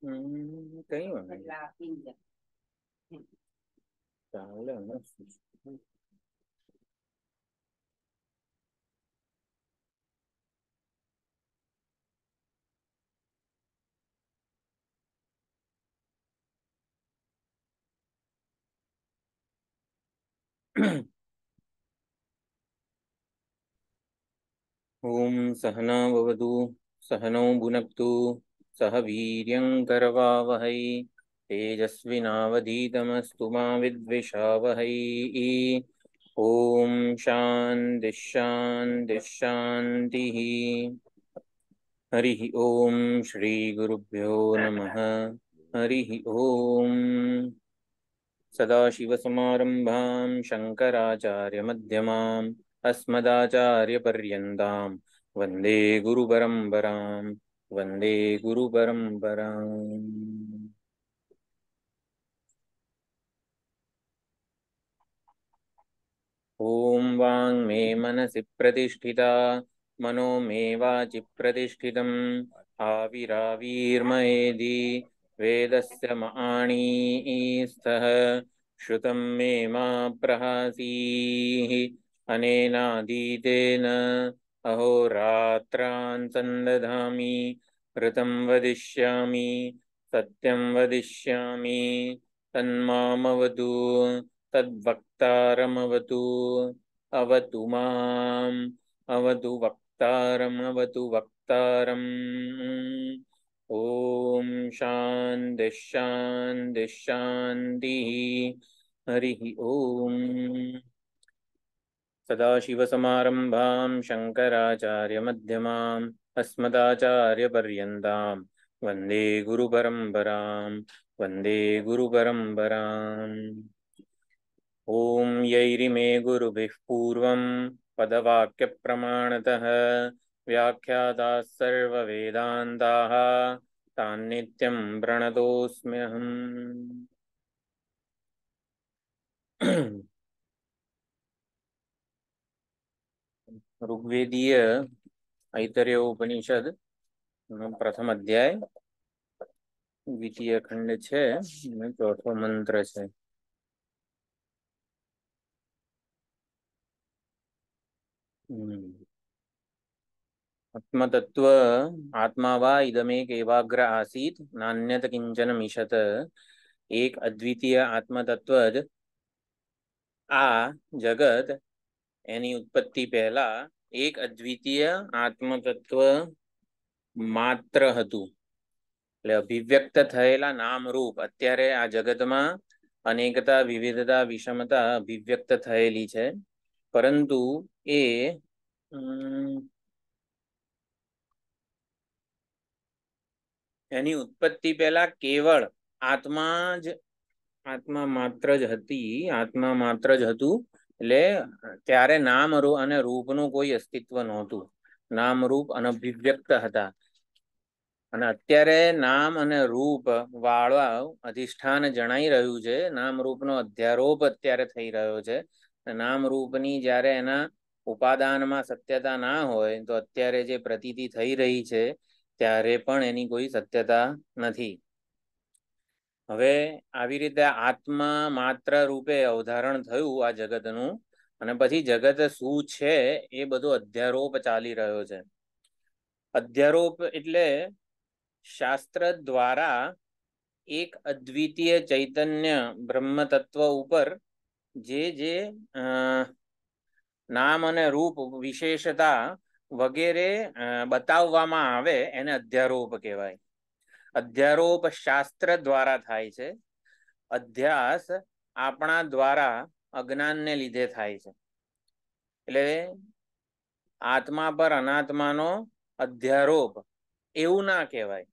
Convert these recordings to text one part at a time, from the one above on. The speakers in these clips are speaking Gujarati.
Ừ, cái mà mình là pin vậy. Tạo là nó ॐ सहना भवतु सहनौ भुनक्तु सह वीर्यङ्करवावहै तेजस्विनावधीतमस्तु मा विद्विषावहै ॐ शान्तिश्शान्तिश्शान्तिः हरिः ॐ श्रीगुरुभ्यो नमः हरिः ॐ सदाशिवसमारम्भां शङ्कराचार्यमध्यमाम् अस्मदाचार्यपर्यन्तां वन्दे गुरुपरम्पराम् વંદે ગુરુ પરંપરા ॐ वाङ् मे मनसि प्रतिष्ठिता मनो मे वाचि प्रतिष्ठितम् आविरावीर्मयेधि वेदस्य महाणीस्तः श्रुतं मे मा प्रहासीः अनेनाधीतेन अहोरात्रान् सन्दधामि ऋतं वदिष्यामि सत्यं वदिष्यामि तन्मामवतु तद्वक्तारमवतु अवतु माम् अवतु वक्तारमवतु वक्तारम् ॐ शान्तिः शान्तिः हरिः ॐ सदाशिवसमारम्भां शङ्कराचार्यमध्यमाम् अस्मदाचार्यपर्यन्तां वन्दे गुरुपरम्परां वन्दे गुरुपरम्पराम् ॐ यैरिमे गुरुभिः पूर्वं पदवाक्यप्रमाणतः व्याख्याताः सर्ववेदान्ताः तान्नित्यं प्रणतोऽस्म्यहम् ऋग्वेदीय ऐतरे उपनिषद प्रथम अध्याय द्वितीय खंड छे चौथो मंत्र छे हम्म। आत्मतत्व आत्मा वा इदमेक एवाग्र आसीत नान्यत किंचन मिशत एक अद्वितीय आत्मतत्व आ जगत એની ઉત્પત્તિ પહેલા એક અદ્વિતીય આત્મતત્વ માત્ર હતું એટલે અભિવ્યક્ત થયેલા નામરૂપ અત્યારે આ જગતમાં અનેકતા વિવિધતા વિષમતા અભિવ્યક્ત થયેલી છે પરંતુ એ એની ઉત્પત્તિ પહેલા કેવળ આત્મા જ આત્મા માત્ર જ હતી આત્મા માત્ર જ હતું એટલે ત્યારે નામ અને રૂપનું કોઈ અસ્તિત્વ નહોતું નામ રૂપ અનભિવ્યક્ત હતા અને અત્યારે નામ અને રૂપ વાળવા અધિષ્ઠાન જણાઈ રહ્યું છે નામ રૂપનો અધ્યારોપ અત્યારે થઈ રહ્યો છે નામ રૂપની જ્યારે એના ઉપાદાનમાં સત્યતા ના હોય તો અત્યારે જે પ્રતીતિ થઈ રહી છે ત્યારે પણ એની કોઈ સત્યતા નથી હવે આવી રીતે આત્મા માત્ર રૂપે અવધારણ થયું આ જગતનું અને પછી જગત શું છે એ બધો અધ્યારોપ ચાલી રહ્યો છે અધ્યારોપ એટલે શાસ્ત્ર દ્વારા એક અદ્વિતીય ચૈતન્ય બ્રહ્મ તત્વ ઉપર જે જે નામ અને રૂપ વિશેષતા વગેરે બતાવવામાં આવે એને અધ્યારોપ કહેવાય અધ્યારોપ શાસ્ત્ર દ્વારા થાય છે અધ્યાસ આપણા દ્વારા અજ્ઞાનને લીધે થાય છે એટલે આત્મા પર અનાત્માનો અધ્યારોપ એવું ના કહેવાય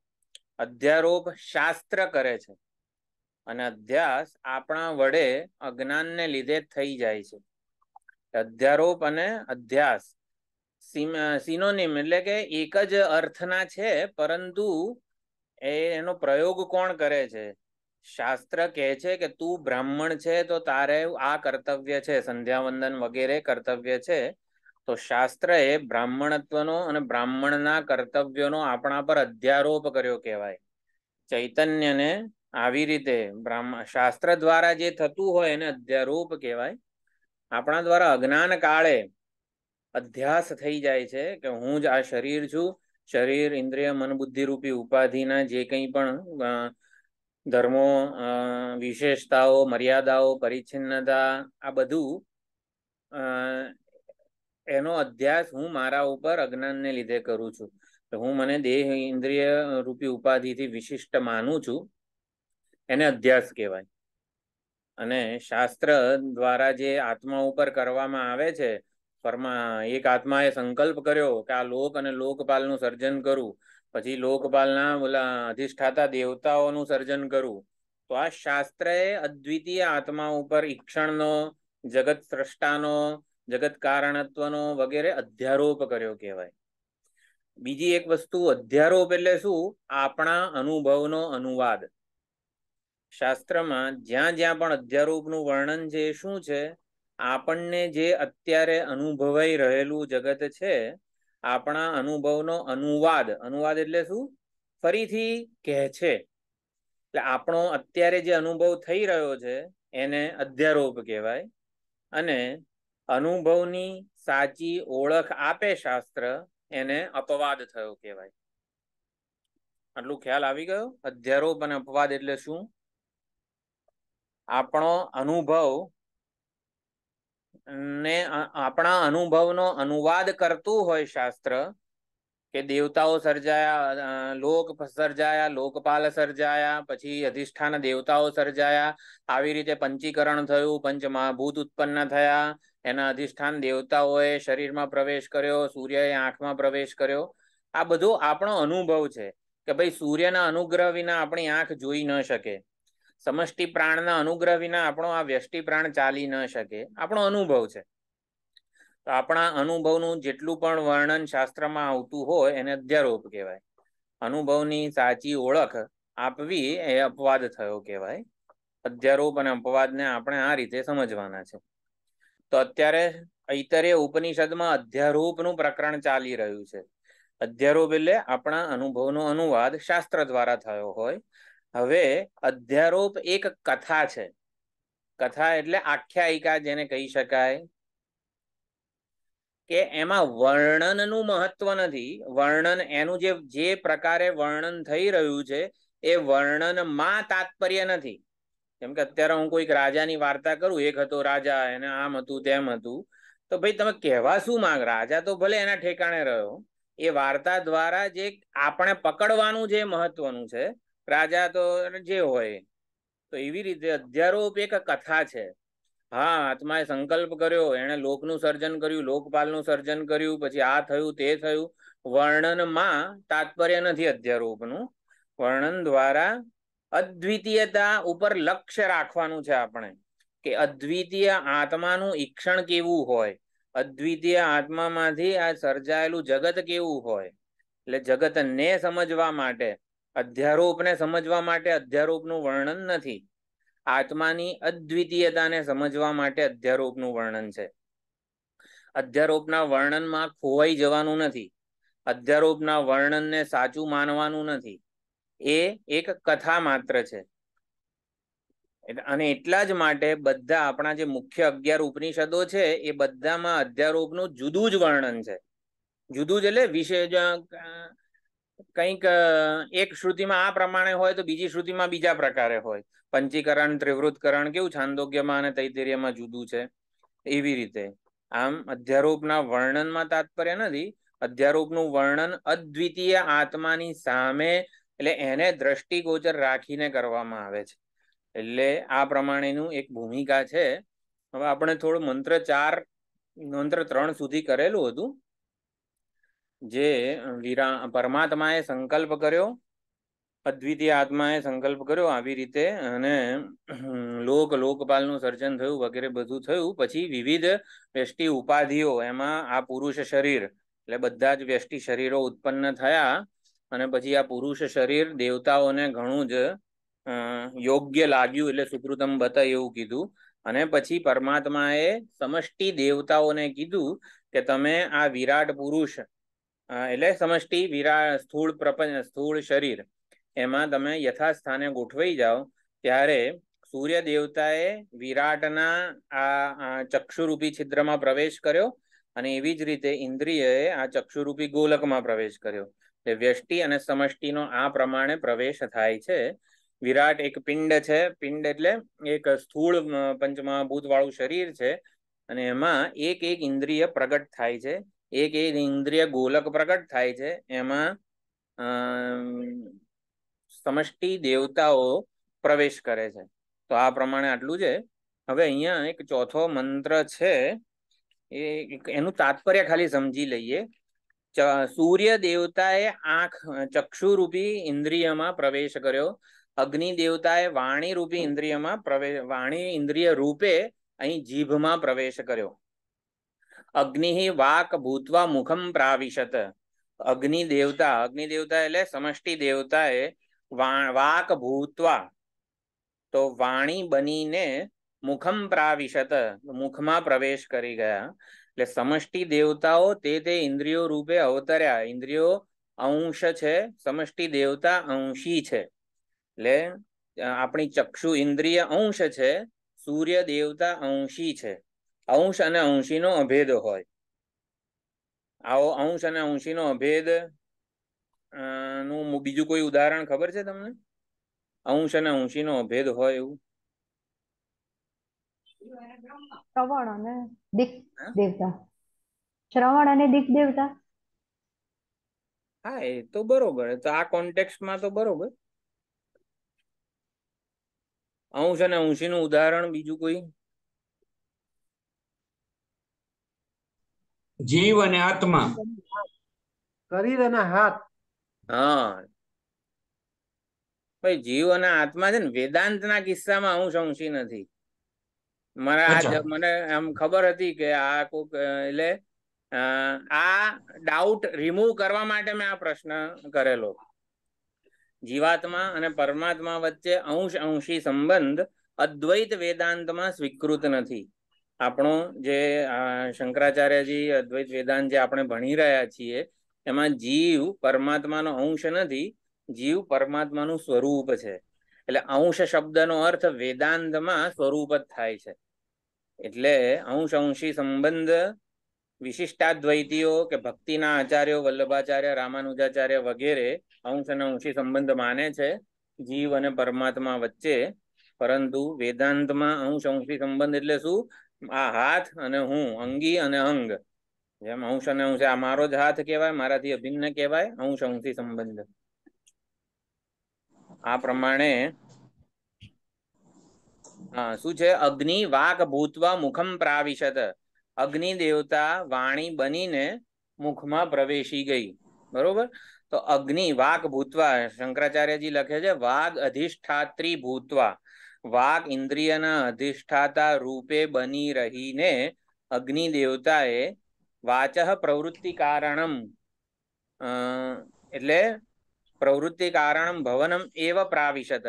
અધ્યારોપ શાસ્ત્ર કરે છે અને અધ્યાસ આપણા વડે અજ્ઞાનને લીધે થઈ જાય છે અધ્યારોપ અને અધ્યાસ સિનોનિમ એટલે કે એક જ અર્થના છે પરંતુ એ એનો પ્રયોગ કોણ કરે છે શાસ્ત્ર કહે છે કે તું બ્રાહ્મણ છે તો તારે આ કર્તવ્ય છે સંધ્યાવંદન વગેરે કર્તવ્ય છે તો શાસ્ત્ર એ બ્રાહ્મણત્વનો અને બ્રાહ્મણના કર્તવ્યોનો આપણા પર અધ્યારોપ કર્યો કહેવાય ચૈતન્યને આવી રીતે શાસ્ત્ર દ્વારા જે થતું હોય એને અધ્યારોપ કહેવાય આપણા દ્વારા અજ્ઞાન કાળે અધ્યાસ થઈ જાય છે કે હું જ આ શરીર છું શરીર ઇન્દ્રિય મન બુદ્ધિ રૂપી ઉપાધિના જે કંઈ પણ ધર્મો વિશેષતાઓ મર્યાદાઓ પરિચ્છિન્નતા આ બધું એનો અભ્યાસ હું મારા ઉપર અજ્ઞાનને લીધે કરું છું હું મને દેહ ઇન્દ્રિય રૂપી ઉપાધિથી વિશિષ્ટ માનું છું એને અધ્યાસ કહેવાય અને શાસ્ત્ર દ્વારા જે આત્મા ઉપર કરવામાં આવે છે પરમા એક આત્માએ સંકલ્પ કર્યો કે આ લોક અને લોકપાલનું સર્જન કરું પછી લોકપાલના ઓલા અધિષ્ઠાતા દેવતાઓનું સર્જન કરું તો આ શાસ્ત્રએ અદ્વિતીય આત્મા ઉપર ઈક્ષણનો જગત સ્રષ્ટાનો જગત કારણત્વનો વગેરે અધ્યારોપ કર્યો કહેવાય બીજી એક વસ્તુ અધ્યારોપ એટલે શું આપણા અનુભવનો અનુવાદ શાસ્ત્રમાં જ્યાં જ્યાં પણ અધ્યારોપનું વર્ણન છે એ શું છે આપણને જે અત્યારે અનુભવાઈ રહેલું જગત છે આપણા અનુભવનો અનુવાદ અનુવાદ એટલે શું ફરીથી કહે છે એટલે આપણો અત્યારે જે અનુભવ થઈ રહ્યો છે એને અધ્યારોપ કહેવાય અને અનુભવની સાચી ઓળખ આપે શાસ્ત્ર એને અપવાદ થયો કહેવાય આટલું ખ્યાલ આવી ગયો અધ્યારોપ અને અપવાદ એટલે શું આપણો અનુભવ ને આપણા અનુભવનો અનુવાદ કરતું હોય શાસ્ત્ર કે દેવતાઓ સર્જાયા લોક સર્જાયા લોકપાલ સર્જાયા પછી અધિષ્ઠાન દેવતાઓ સર્જાયા આવી રીતે પંચીકરણ થયું પંચ મહાભૂત ઉત્પન્ન થયા એના અધિષ્ઠાન દેવતાઓએ શરીરમાં પ્રવેશ કર્યો સૂર્યએ આંખમાં પ્રવેશ કર્યો આ બધો આપણો અનુભવ છે કે ભાઈ સૂર્યના અનુગ્રહ વિના આપણી આંખ જોઈ ન શકે સમષ્ટિ પ્રાણના અનુગ્રહ વિના આપણો આ વ્યષ્ટિ પ્રાણ ચાલી ન શકે આપણો અનુભવ છે તો આપણા અનુભવનું જેટલું પણ વર્ણન શાસ્ત્રમાં આવતું હોય એને અધ્યારોપ કહેવાય અનુભવની સાચી ઓળખ આપવી એ અપવાદ થયો કહેવાય અધ્યારોપ અને અપવાદને આપણે આ રીતે સમજવાના છે તો અત્યારે ઐતરે ઉપનિષદમાં અધ્યારોપનું પ્રકરણ ચાલી રહ્યું છે અધ્યારોપ એટલે આપણા અનુભવનો અનુવાદ શાસ્ત્ર દ્વારા થયો હોય હવે અધ્યારોપ એક કથા છે કથા એટલે આખ્યાયિકા જેને કહી શકાય કે એમાં વર્ણનનું મહત્વ નથી વર્ણન એનું જે જે પ્રકારે વર્ણન થઈ રહ્યું છે એ વર્ણનમાં તાત્પર્ય નથી કેમ કે અત્યારે હું કોઈક રાજાની વાર્તા કરું એક હતો રાજા એને આમ હતું તેમ હતું તો ભાઈ તમે કહેવા શું માંગ રાજા તો ભલે એના ઠેકાણે રહ્યો એ વાર્તા દ્વારા જે આપણે પકડવાનું જે મહત્વનું છે રાજા તો જે હોય તો એવી રીતે અધ્યારોપ એક કથા છે હા આત્માએ સંકલ્પ કર્યો એણે લોકનું સર્જન કર્યું લોકપાલનું સર્જન કર્યું પછી આ થયું તે થયું વર્ણનમાં તાત્પર્ય નથી અધ્યારોપનું વર્ણન દ્વારા અદ્વિતીયતા ઉપર લક્ષ્ય રાખવાનું છે આપણે કે અદ્વિતીય આત્માનું ઈક્ષણ કેવું હોય અદ્વિતીય આત્મામાંથી આ સર્જાયેલું જગત કેવું હોય એટલે જગતને સમજવા માટે અધ્યારોપને સમજવા માટે અધ્યારોપનું વર્ણન નથી આત્માની અદ્વિતીયતાને સમજવા માટે અધ્યારોપનું વર્ણન છે અધ્યારોપના વર્ણનમાં ખોવાઈ જવાનું નથી અધ્યારોપના વર્ણનને સાચું માનવાનું નથી એ એક કથા માત્ર છે અને એટલા જ માટે બધા આપણા જે મુખ્ય અગિયાર ઉપનિષદો છે એ બધામાં અધ્યારોપનું જુદું જ વર્ણન છે જુદું જ એટલે વિશે કંઈક એક શ્રુતિમાં આ પ્રમાણે હોય તો બીજી શ્રુતિમાં બીજા પ્રકારે હોય પંચીકરણ ત્રિવૃતકરણ કેવું છાંદોગ્યમાં અને તૈતરીયમાં જુદું છે એવી રીતે આમ અધ્યારોપના વર્ણનમાં તાત્પર્ય નથી અધ્યારોપનું વર્ણન અદ્વિતીય આત્માની સામે એટલે એને દ્રષ્ટિગોચર રાખીને કરવામાં આવે છે એટલે આ પ્રમાણેનું એક ભૂમિકા છે હવે આપણે થોડું મંત્ર ચાર મંત્ર ત્રણ સુધી કરેલું હતું જે વિરા પરમાત્માએ સંકલ્પ કર્યો અદ્વિતીય આત્માએ સંકલ્પ કર્યો આવી રીતે અને લોક લોકપાલનું સર્જન થયું વગેરે બધું થયું પછી વિવિધ વ્યષ્ટિ ઉપાધિઓ એમાં આ પુરુષ શરીર એટલે બધા જ વ્યષ્ટિ શરીરો ઉત્પન્ન થયા અને પછી આ પુરુષ શરીર દેવતાઓને ઘણું જ યોગ્ય લાગ્યું એટલે સુકૃતમ બતા એવું કીધું અને પછી પરમાત્માએ સમષ્ટિ દેવતાઓને કીધું કે તમે આ વિરાટ પુરુષ એટલે સમષ્ટિ વિરા સ્થૂળ પ્રપંચ સ્થૂળ શરીર એમાં તમે યથાસ્થાને ગોઠવાઈ જાઓ ત્યારે સૂર્ય દેવતાએ વિરાટના આ ચક્ષુરૂપી છિદ્રમાં પ્રવેશ કર્યો અને એવી જ રીતે ઇન્દ્રિયએ આ ચક્ષુરૂપી ગોલકમાં પ્રવેશ કર્યો એટલે વ્યષ્ટિ અને સમષ્ટિનો આ પ્રમાણે પ્રવેશ થાય છે વિરાટ એક પિંડ છે પિંડ એટલે એક સ્થૂળ પંચમહાભૂત વાળું શરીર છે અને એમાં એક એક ઇન્દ્રિય પ્રગટ થાય છે એક એ ઇન્દ્રિય ગોલક પ્રગટ થાય છે એમાં સમષ્ટિ દેવતાઓ પ્રવેશ કરે છે તો આ પ્રમાણે આટલું છે હવે અહીંયા એક ચોથો મંત્ર છે એ એનું તાત્પર્ય ખાલી સમજી લઈએ સૂર્ય દેવતાએ આંખ ચક્ષુરૂપી ઇન્દ્રિયમાં પ્રવેશ કર્યો અગ્નિ દેવતાએ વાણી રૂપી ઇન્દ્રિયમાં પ્રવેશ વાણી ઇન્દ્રિય રૂપે અહીં જીભમાં પ્રવેશ કર્યો અગ્નિ વાક ભૂતવા મુખમ પ્રાવિશત અગ્નિ દેવતા અગ્નિ દેવતા એટલે સમષ્ટિ દેવતા એ વાક ભૂતવા તો વાણી બનીને મુખમ પ્રાવિશત મુખમાં પ્રવેશ કરી ગયા એટલે સમષ્ટિ દેવતાઓ તે તે ઇન્દ્રિયો રૂપે અવતર્યા ઇન્દ્રિયો અંશ છે સમષ્ટિ દેવતા અંશી છે એટલે આપણી ચક્ષુ ઇન્દ્રિય અંશ છે સૂર્ય દેવતા અંશી છે અંશ અને અંશીનો અભેદ હોય આવો અંશ અને અંશીનો અભેદ નું બીજું કોઈ ઉદાહરણ ખબર છે તમને અંશ અને અંશીનો અભેદ હોય એવું શ્રવણ અને દિક દેવતા હા એ તો બરોબર તો આ કોન્ટેક્સ્ટમાં તો બરોબર અંશ અને અંશીનું ઉદાહરણ બીજું કોઈ જીવ અને આત્મા શરીર અને હાથ હા જીવ અને આત્મા છે ને વેદાંતના કિસ્સામાં હું શંશી નથી મને આ મને આમ ખબર હતી કે આ કોક એટલે આ ડાઉટ રિમૂવ કરવા માટે મેં આ પ્રશ્ન કરેલો જીવાત્મા અને પરમાત્મા વચ્ચે અંશ અંશી સંબંધ અદ્વૈત વેદાંતમાં સ્વીકૃત નથી આપણો જે શંકરાચાર્યજી અદ્વૈત વેદાંત જે આપણે ભણી રહ્યા છીએ એમાં જીવ પરમાત્માનો અંશ નથી જીવ પરમાત્માનું સ્વરૂપ છે એટલે અંશ શબ્દનો અર્થ વેદાંતમાં સ્વરૂપ જ થાય છે એટલે અંશ અંશી સંબંધ વિશિષ્ટાદ્વૈતીઓ કે ભક્તિના આચાર્યો વલ્લભાચાર્ય રામાનુજાચાર્ય વગેરે અંશ અને અંશી સંબંધ માને છે જીવ અને પરમાત્મા વચ્ચે પરંતુ વેદાંતમાં અંશ અંશી સંબંધ એટલે શું આ હાથ અને હું અંગી અને અંગ જેમ અંશ અને અંશ આ મારો જ હાથ કહેવાય મારાથી અભિન્ન કહેવાય અંશ અંશથી સંબંધ આ પ્રમાણે હા શું છે અગ્નિ વાક ભૂતવા મુખમ પ્રાવિશત અગ્નિ દેવતા વાણી બનીને મુખમાં પ્રવેશી ગઈ બરોબર તો અગ્નિ વાક ભૂતવા શંકરાચાર્યજી લખે છે વાઘ અધિષ્ઠાત્રી ભૂતવા વાક ઇન્દ્રિયના અધિષ્ઠાતા રૂપે બની રહીને અગ્નિ દેવતાએ વાચ પ્રવૃત્તિ કારણમ એટલે પ્રવૃત્તિ કારણમ ભવનમ એવ પ્રાવિશત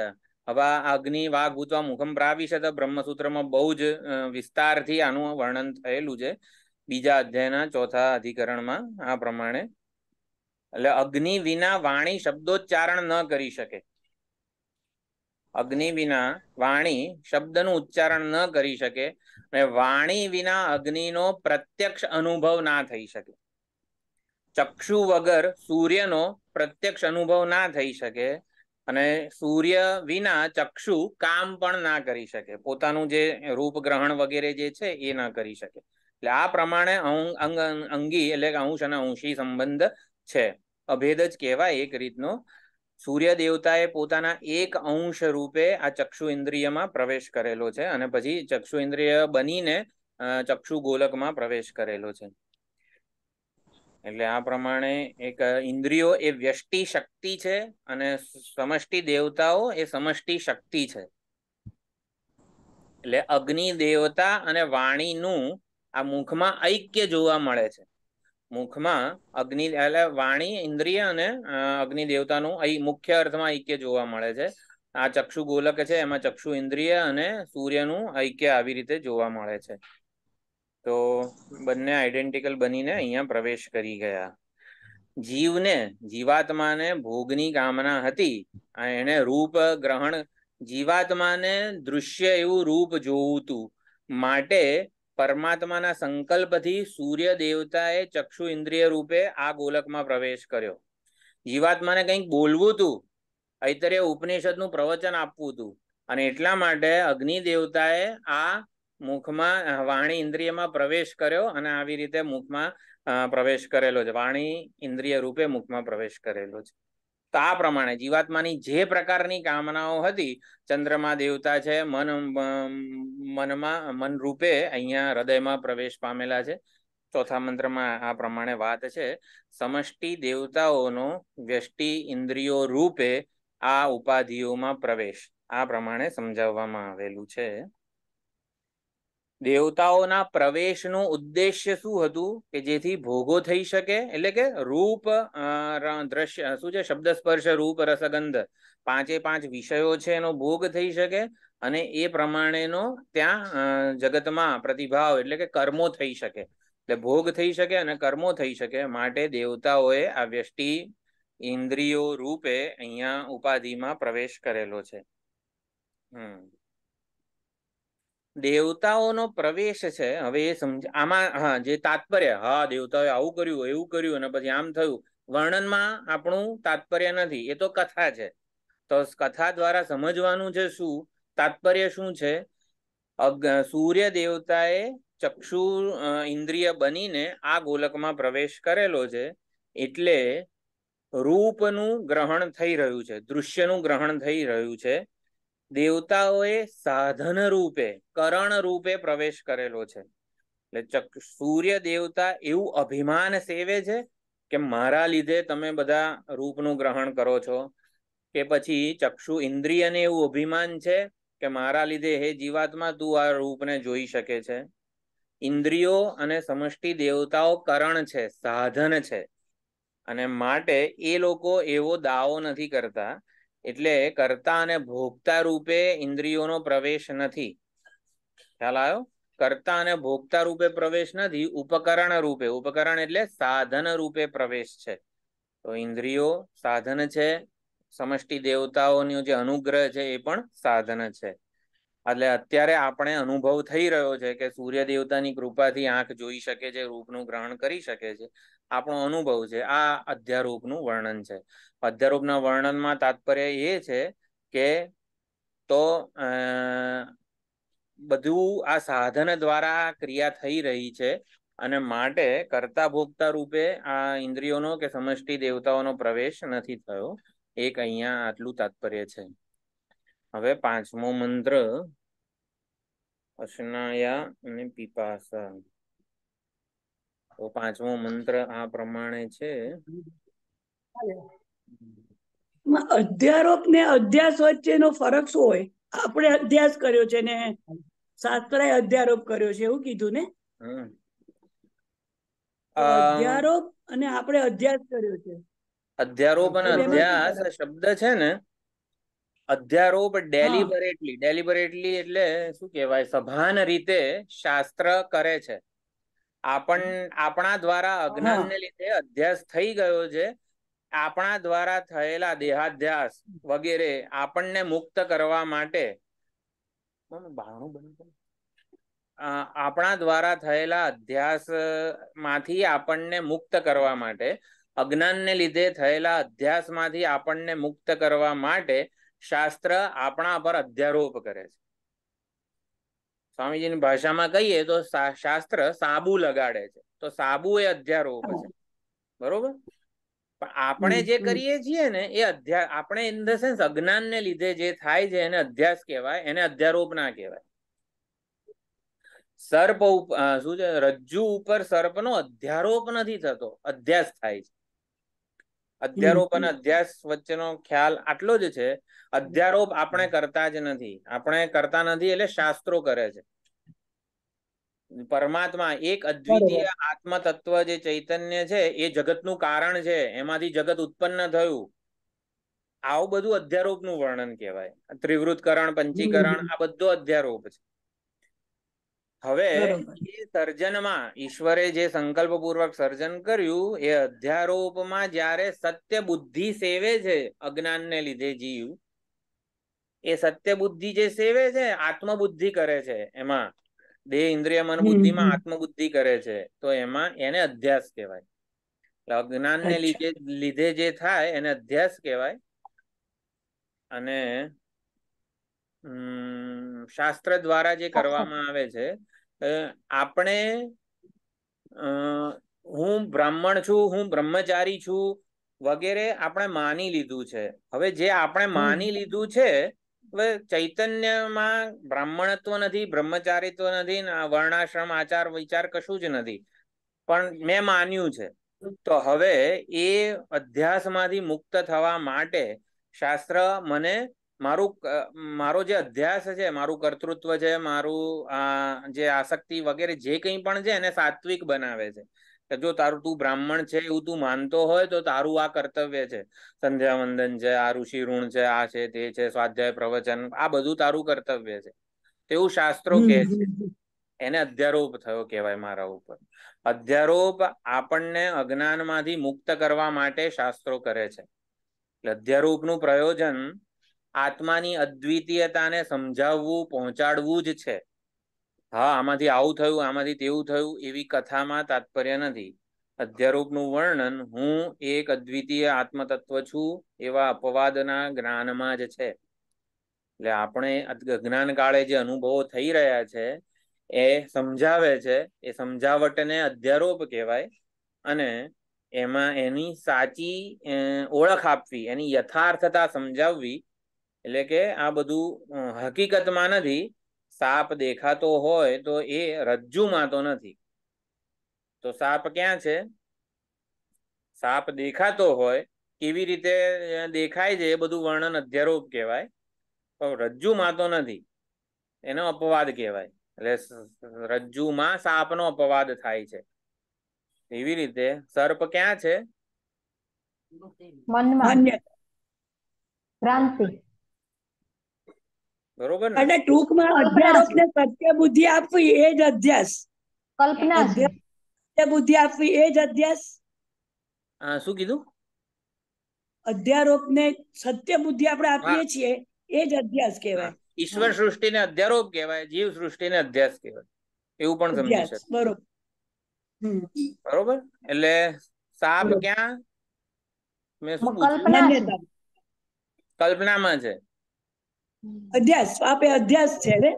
હવે આ અગ્નિ વાઘ ભૂતવા મુખમ પ્રાવિશત બ્રહ્મસૂત્રમાં બહુ જ વિસ્તારથી આનું વર્ણન થયેલું છે બીજા અધ્યાયના ચોથા અધિકરણમાં આ પ્રમાણે એટલે અગ્નિ વિના વાણી શબ્દોચ્ચારણ ન કરી શકે અગ્નિ વિના વાણી શબ્દનું ઉચ્ચારણ ન કરી શકે અને વાણી વિના અગ્નિનો પ્રત્યક્ષ અનુભવ ના થઈ શકે ચક્ષુ વગર સૂર્યનો પ્રત્યક્ષ અનુભવ ના થઈ શકે અને સૂર્ય વિના ચક્ષુ કામ પણ ના કરી શકે પોતાનું જે રૂપ ગ્રહણ વગેરે જે છે એ ના કરી શકે એટલે આ પ્રમાણે અંગ અંગી એટલે અંશ અને અંશી સંબંધ છે અભેદ જ કહેવાય એક રીતનો સૂર્ય દેવતાએ પોતાના એક અંશ રૂપે આ ચક્ષુ ઇન્દ્રિયમાં પ્રવેશ કરેલો છે અને પછી ચક્ષુ ઇન્દ્રિય બનીને ચક્ષુ ગોલકમાં પ્રવેશ કરેલો છે એટલે આ પ્રમાણે એક ઇન્દ્રિયો એ વ્યષ્ટિ શક્તિ છે અને સમષ્ટિ દેવતાઓ એ સમષ્ટિ શક્તિ છે એટલે અગ્નિ દેવતા અને વાણીનું આ મુખમાં ઐક્ય જોવા મળે છે મુખમાં અગ્નિ એટલે વાણી ઇન્દ્રિય અને અગ્નિ દેવતાનું અહીં મુખ્ય અર્થમાં ઐક્ય જોવા મળે છે આ ચક્ષુ ગોલક છે એમાં ચક્ષુ ઇન્દ્રિય અને સૂર્યનું ઐક્ય આવી રીતે જોવા મળે છે તો બંને આઈડેન્ટિકલ બનીને અહીંયા પ્રવેશ કરી ગયા જીવને જીવાત્માને ભોગની કામના હતી એને રૂપ ગ્રહણ જીવાત્માને દૃશ્ય એવું રૂપ જોવું હતું માટે પરમાત્માના સંકલ્પથી સૂર્ય દેવતાએ ચક્ષુ ઇન્દ્રિય રૂપે આ ગોલકમાં પ્રવેશ કર્યો જીવાત્માને કંઈક બોલવું હતું ઐતરે ઉપનિષદનું પ્રવચન આપવું હતું અને એટલા માટે અગ્નિ દેવતાએ આ મુખમાં વાણી ઇન્દ્રિયમાં પ્રવેશ કર્યો અને આવી રીતે મુખમાં પ્રવેશ કરેલો છે વાણી ઇન્દ્રિય રૂપે મુખમાં પ્રવેશ કરેલો છે તો આ પ્રમાણે જીવાત્માની જે પ્રકારની કામનાઓ હતી ચંદ્રમાં દેવતા છે મન મનમાં મન રૂપે અહીંયા હૃદયમાં પ્રવેશ પામેલા છે ચોથા મંત્રમાં આ પ્રમાણે વાત છે સમષ્ટિ દેવતાઓનો વ્યષ્ટિ ઇન્દ્રિયો રૂપે આ ઉપાધિઓમાં પ્રવેશ આ પ્રમાણે સમજાવવામાં આવેલું છે દેવતાઓના પ્રવેશનું ઉદ્દેશ્ય શું હતું કે જેથી ભોગો થઈ શકે એટલે કે રૂપ દ્રશ્ય શું છે શબ્દ સ્પર્શ રૂપ રસગંધ પાંચે પાંચ વિષયો છે એનો ભોગ થઈ શકે અને એ પ્રમાણેનો ત્યાં જગતમાં પ્રતિભાવ એટલે કે કર્મો થઈ શકે એટલે ભોગ થઈ શકે અને કર્મો થઈ શકે માટે દેવતાઓએ આ વ્યષ્ટિ ઇન્દ્રિયો રૂપે અહીંયા ઉપાધિમાં પ્રવેશ કરેલો છે હમ દેવતાઓનો પ્રવેશ છે હવે એ સમજ આમાં હા જે તાત્પર્ય હા દેવતાઓએ આવું કર્યું એવું કર્યું અને પછી આમ થયું વર્ણનમાં આપણું તાત્પર્ય નથી એ તો કથા છે તો કથા દ્વારા સમજવાનું છે શું તાત્પર્ય શું છે સૂર્ય દેવતાએ ચક્ષુ ઇન્દ્રિય બનીને આ ગોલકમાં પ્રવેશ કરેલો છે એટલે રૂપનું ગ્રહણ થઈ રહ્યું છે દૃશ્યનું ગ્રહણ થઈ રહ્યું છે દેવતાઓએ સાધન રૂપે કરણ રૂપે પ્રવેશ કરેલો છે એટલે સૂર્ય દેવતા એવું અભિમાન સેવે છે કે મારા લીધે તમે બધા રૂપનું ગ્રહણ કરો છો કે પછી ચક્ષુ ઇન્દ્રિયને એવું અભિમાન છે કે મારા લીધે હે જીવાત્મા તું આ રૂપને જોઈ શકે છે ઇન્દ્રિયો અને સમષ્ટિ દેવતાઓ કરણ છે સાધન છે અને માટે એ લોકો એવો દાવો નથી કરતા એટલે કરતા અને ભોગતા રૂપે ઇન્દ્રિયોનો પ્રવેશ નથી ખ્યાલ આવ્યો કરતા અને ભોગતા રૂપે પ્રવેશ નથી ઉપકરણ રૂપે ઉપકરણ એટલે સાધન રૂપે પ્રવેશ છે તો ઇન્દ્રિયો સાધન છે સમષ્ટિ દેવતાઓનો જે અનુગ્રહ છે એ પણ સાધન છે એટલે અત્યારે આપણે અનુભવ થઈ રહ્યો છે કે સૂર્ય દેવતાની કૃપાથી આંખ જોઈ શકે છે રૂપનું ગ્રહણ કરી શકે છે આપણો અનુભવ છે આ અધ્યારૂપનું વર્ણન છે અધ્યારૂપના વર્ણનમાં તાત્પર્ય એ છે કે તો બધું આ સાધન દ્વારા ક્રિયા થઈ રહી છે અને માટે કરતા ભોગતા રૂપે આ ઇન્દ્રિયોનો કે સમષ્ટિ દેવતાઓનો પ્રવેશ નથી થયો એક અહીંયા આટલું તાત્પર્ય છે હવે પાંચમો મંત્ર અશ્નાયા અને પીપાસા તો પાંચમો મંત્ર આ પ્રમાણે છે અધ્યારોપ ને અધ્યાસ વચ્ચેનો ફરક શું હોય આપણે અધ્યાસ કર્યો છે ને શાસ્ત્રએ અધ્યારોપ કર્યો છે એવું કીધું ને અધ્યારોપ અને આપણે અધ્યાસ કર્યો છે અધ્યારોપ અને અધ્યાસ શબ્દ છે ને અધ્યારોપ ડેલિબરેટલી ડેલિબરેટલી એટલે શું કહેવાય સભાન રીતે શાસ્ત્ર કરે છે આપણ આપણા દ્વારા અજ્ઞાન ને લીધે અધ્યાસ થઈ ગયો છે આપણા દ્વારા થયેલા દેહાધ્યાસ વગેરે આપણને મુક્ત કરવા માટે આપણા દ્વારા થયેલા અધ્યાસ માંથી આપણને મુક્ત કરવા માટે અજ્ઞાન ને લીધે થયેલા માંથી આપણને મુક્ત કરવા માટે શાસ્ત્ર આપણા પર અધ્યારોપ કરે છે સ્વામીજીની ભાષામાં કહીએ તો શાસ્ત્ર સાબુ લગાડે છે તો સાબુ એ અધ્યારોપ છે બરોબર પણ આપણે જે કરીએ છીએ ને એ અધ્યા આપણે ઇન ધ સેન્સ અજ્ઞાનને લીધે જે થાય છે એને અધ્યાસ કહેવાય એને અધ્યારોપ ના કહેવાય સર્પ શું છે રજ્જુ ઉપર સર્પનો અધ્યારોપ નથી થતો અધ્યાસ થાય છે અધ્યારોપ અને અધ્યાસ વચ્ચેનો ખ્યાલ આટલો જ છે અધ્યારોપ આપણે કરતા જ નથી આપણે કરતા નથી એટલે શાસ્ત્રો કરે છે પરમાત્મા એક અદ્વિતીય આત્મ તત્વ જે ચૈતન્ય છે એ જગતનું કારણ છે એમાંથી જગત ઉત્પન્ન થયું આવું બધું અધ્યારોપનું વર્ણન કહેવાય ત્રિવૃતકરણ પંચીકરણ આ બધો અધ્યારોપ છે હવે સર્જનમાં ઈશ્વરે જે સંકલ્પપૂર્વક સર્જન કર્યું એ અધ્યારોપમાં જયારે સત્ય બુદ્ધિ સેવે છે અજ્ઞાનને લીધે જીવ એ સત્ય બુદ્ધિ જે સેવે છે આત્મબુદ્ધિ કરે છે એમાં દેહ ઇન્દ્રિય મન બુદ્ધિમાં આત્મબુદ્ધિ કરે છે તો એમાં એને અધ્યાસ કહેવાય અજ્ઞાન ને લીધે લીધે જે થાય એને અધ્યાસ કહેવાય અને હમ શાસ્ત્ર દ્વારા જે કરવામાં આવે છે આપણે હું બ્રાહ્મણ છું હું બ્રહ્મચારી છું વગેરે આપણે માની લીધું છે હવે જે આપણે માની લીધું છે હવે ચૈતન્યમાં બ્રાહ્મણત્વ નથી બ્રહ્મચારીત્વ નથી વર્ણાશ્રમ આચાર વિચાર કશું જ નથી પણ મેં માન્યું છે તો હવે એ અભ્યાસમાંથી મુક્ત થવા માટે શાસ્ત્ર મને મારું મારો જે અધ્યાસ છે મારું કર્તૃત્વ છે મારું જે આસક્તિ વગેરે જે કંઈ પણ છે એને સાત્વિક બનાવે છે કે જો તારું તું બ્રાહ્મણ છે એવું તું માનતો હોય તો તારું આ કર્તવ્ય છે સંધ્યા વંદન છે આ ઋષિ ઋણ છે આ છે તે છે સ્વાધ્યાય પ્રવચન આ બધું તારું કર્તવ્ય છે તેવું શાસ્ત્રો કહે છે એને અધ્યારોપ થયો કહેવાય મારા ઉપર અધ્યારોપ આપણને અજ્ઞાનમાંથી મુક્ત કરવા માટે શાસ્ત્રો કરે છે એટલે અધ્યારોપનું પ્રયોજન આત્માની અદ્વિતીયતાને સમજાવવું પહોંચાડવું જ છે હા આમાંથી આવું થયું આમાંથી તેવું થયું એવી કથામાં તાત્પર્ય નથી અધ્યારોપનું વર્ણન હું એક અદ્વિતીય આત્મતત્વ છું એવા અપવાદના જ્ઞાનમાં જ છે એટલે આપણે જ્ઞાન કાળે જે અનુભવો થઈ રહ્યા છે એ સમજાવે છે એ સમજાવટને અધ્યારોપ કહેવાય અને એમાં એની સાચી ઓળખ આપવી એની યથાર્થતા સમજાવવી એટલે કે આ બધું હકીકતમાં નથી સાપ દેખાતો હોય તો એ રજ્જુમાં તો નથી તો સાપ ક્યાં છે સાપ દેખાતો હોય કેવી રીતે દેખાય છે એ બધું વર્ણન અધ્યારોપ કહેવાય પણ રજ્જુમાં તો નથી એનો અપવાદ કહેવાય એટલે રજ્જુમાં સાપનો અપવાદ થાય છે એવી રીતે સર્પ ક્યાં છે મનમાં ભ્રાંતિ બરોબર અને ટૂંકમાં અધ્યારોપને સત્ય બુદ્ધિ આપવી એ જ અધ્યાસ કલ્પના સત્ય બુદ્ધિ આપવી એ જ અધ્યાસ હા શું કીધું અધ્યારોપને સત્ય બુદ્ધિ આપણે આપીએ છીએ એ જ અધ્યાસ કહેવાય ઈશ્વર સૃષ્ટિને અધ્યારોપ કહેવાય જીવ સૃષ્ટિને અધ્યાસ કહેવાય એવું પણ સમજી શકાય બરોબર બરોબર એટલે સાપ ક્યાં મેં શું કલ્પનામાં છે અધ્યાસ આપે અધ્યાસ છે ને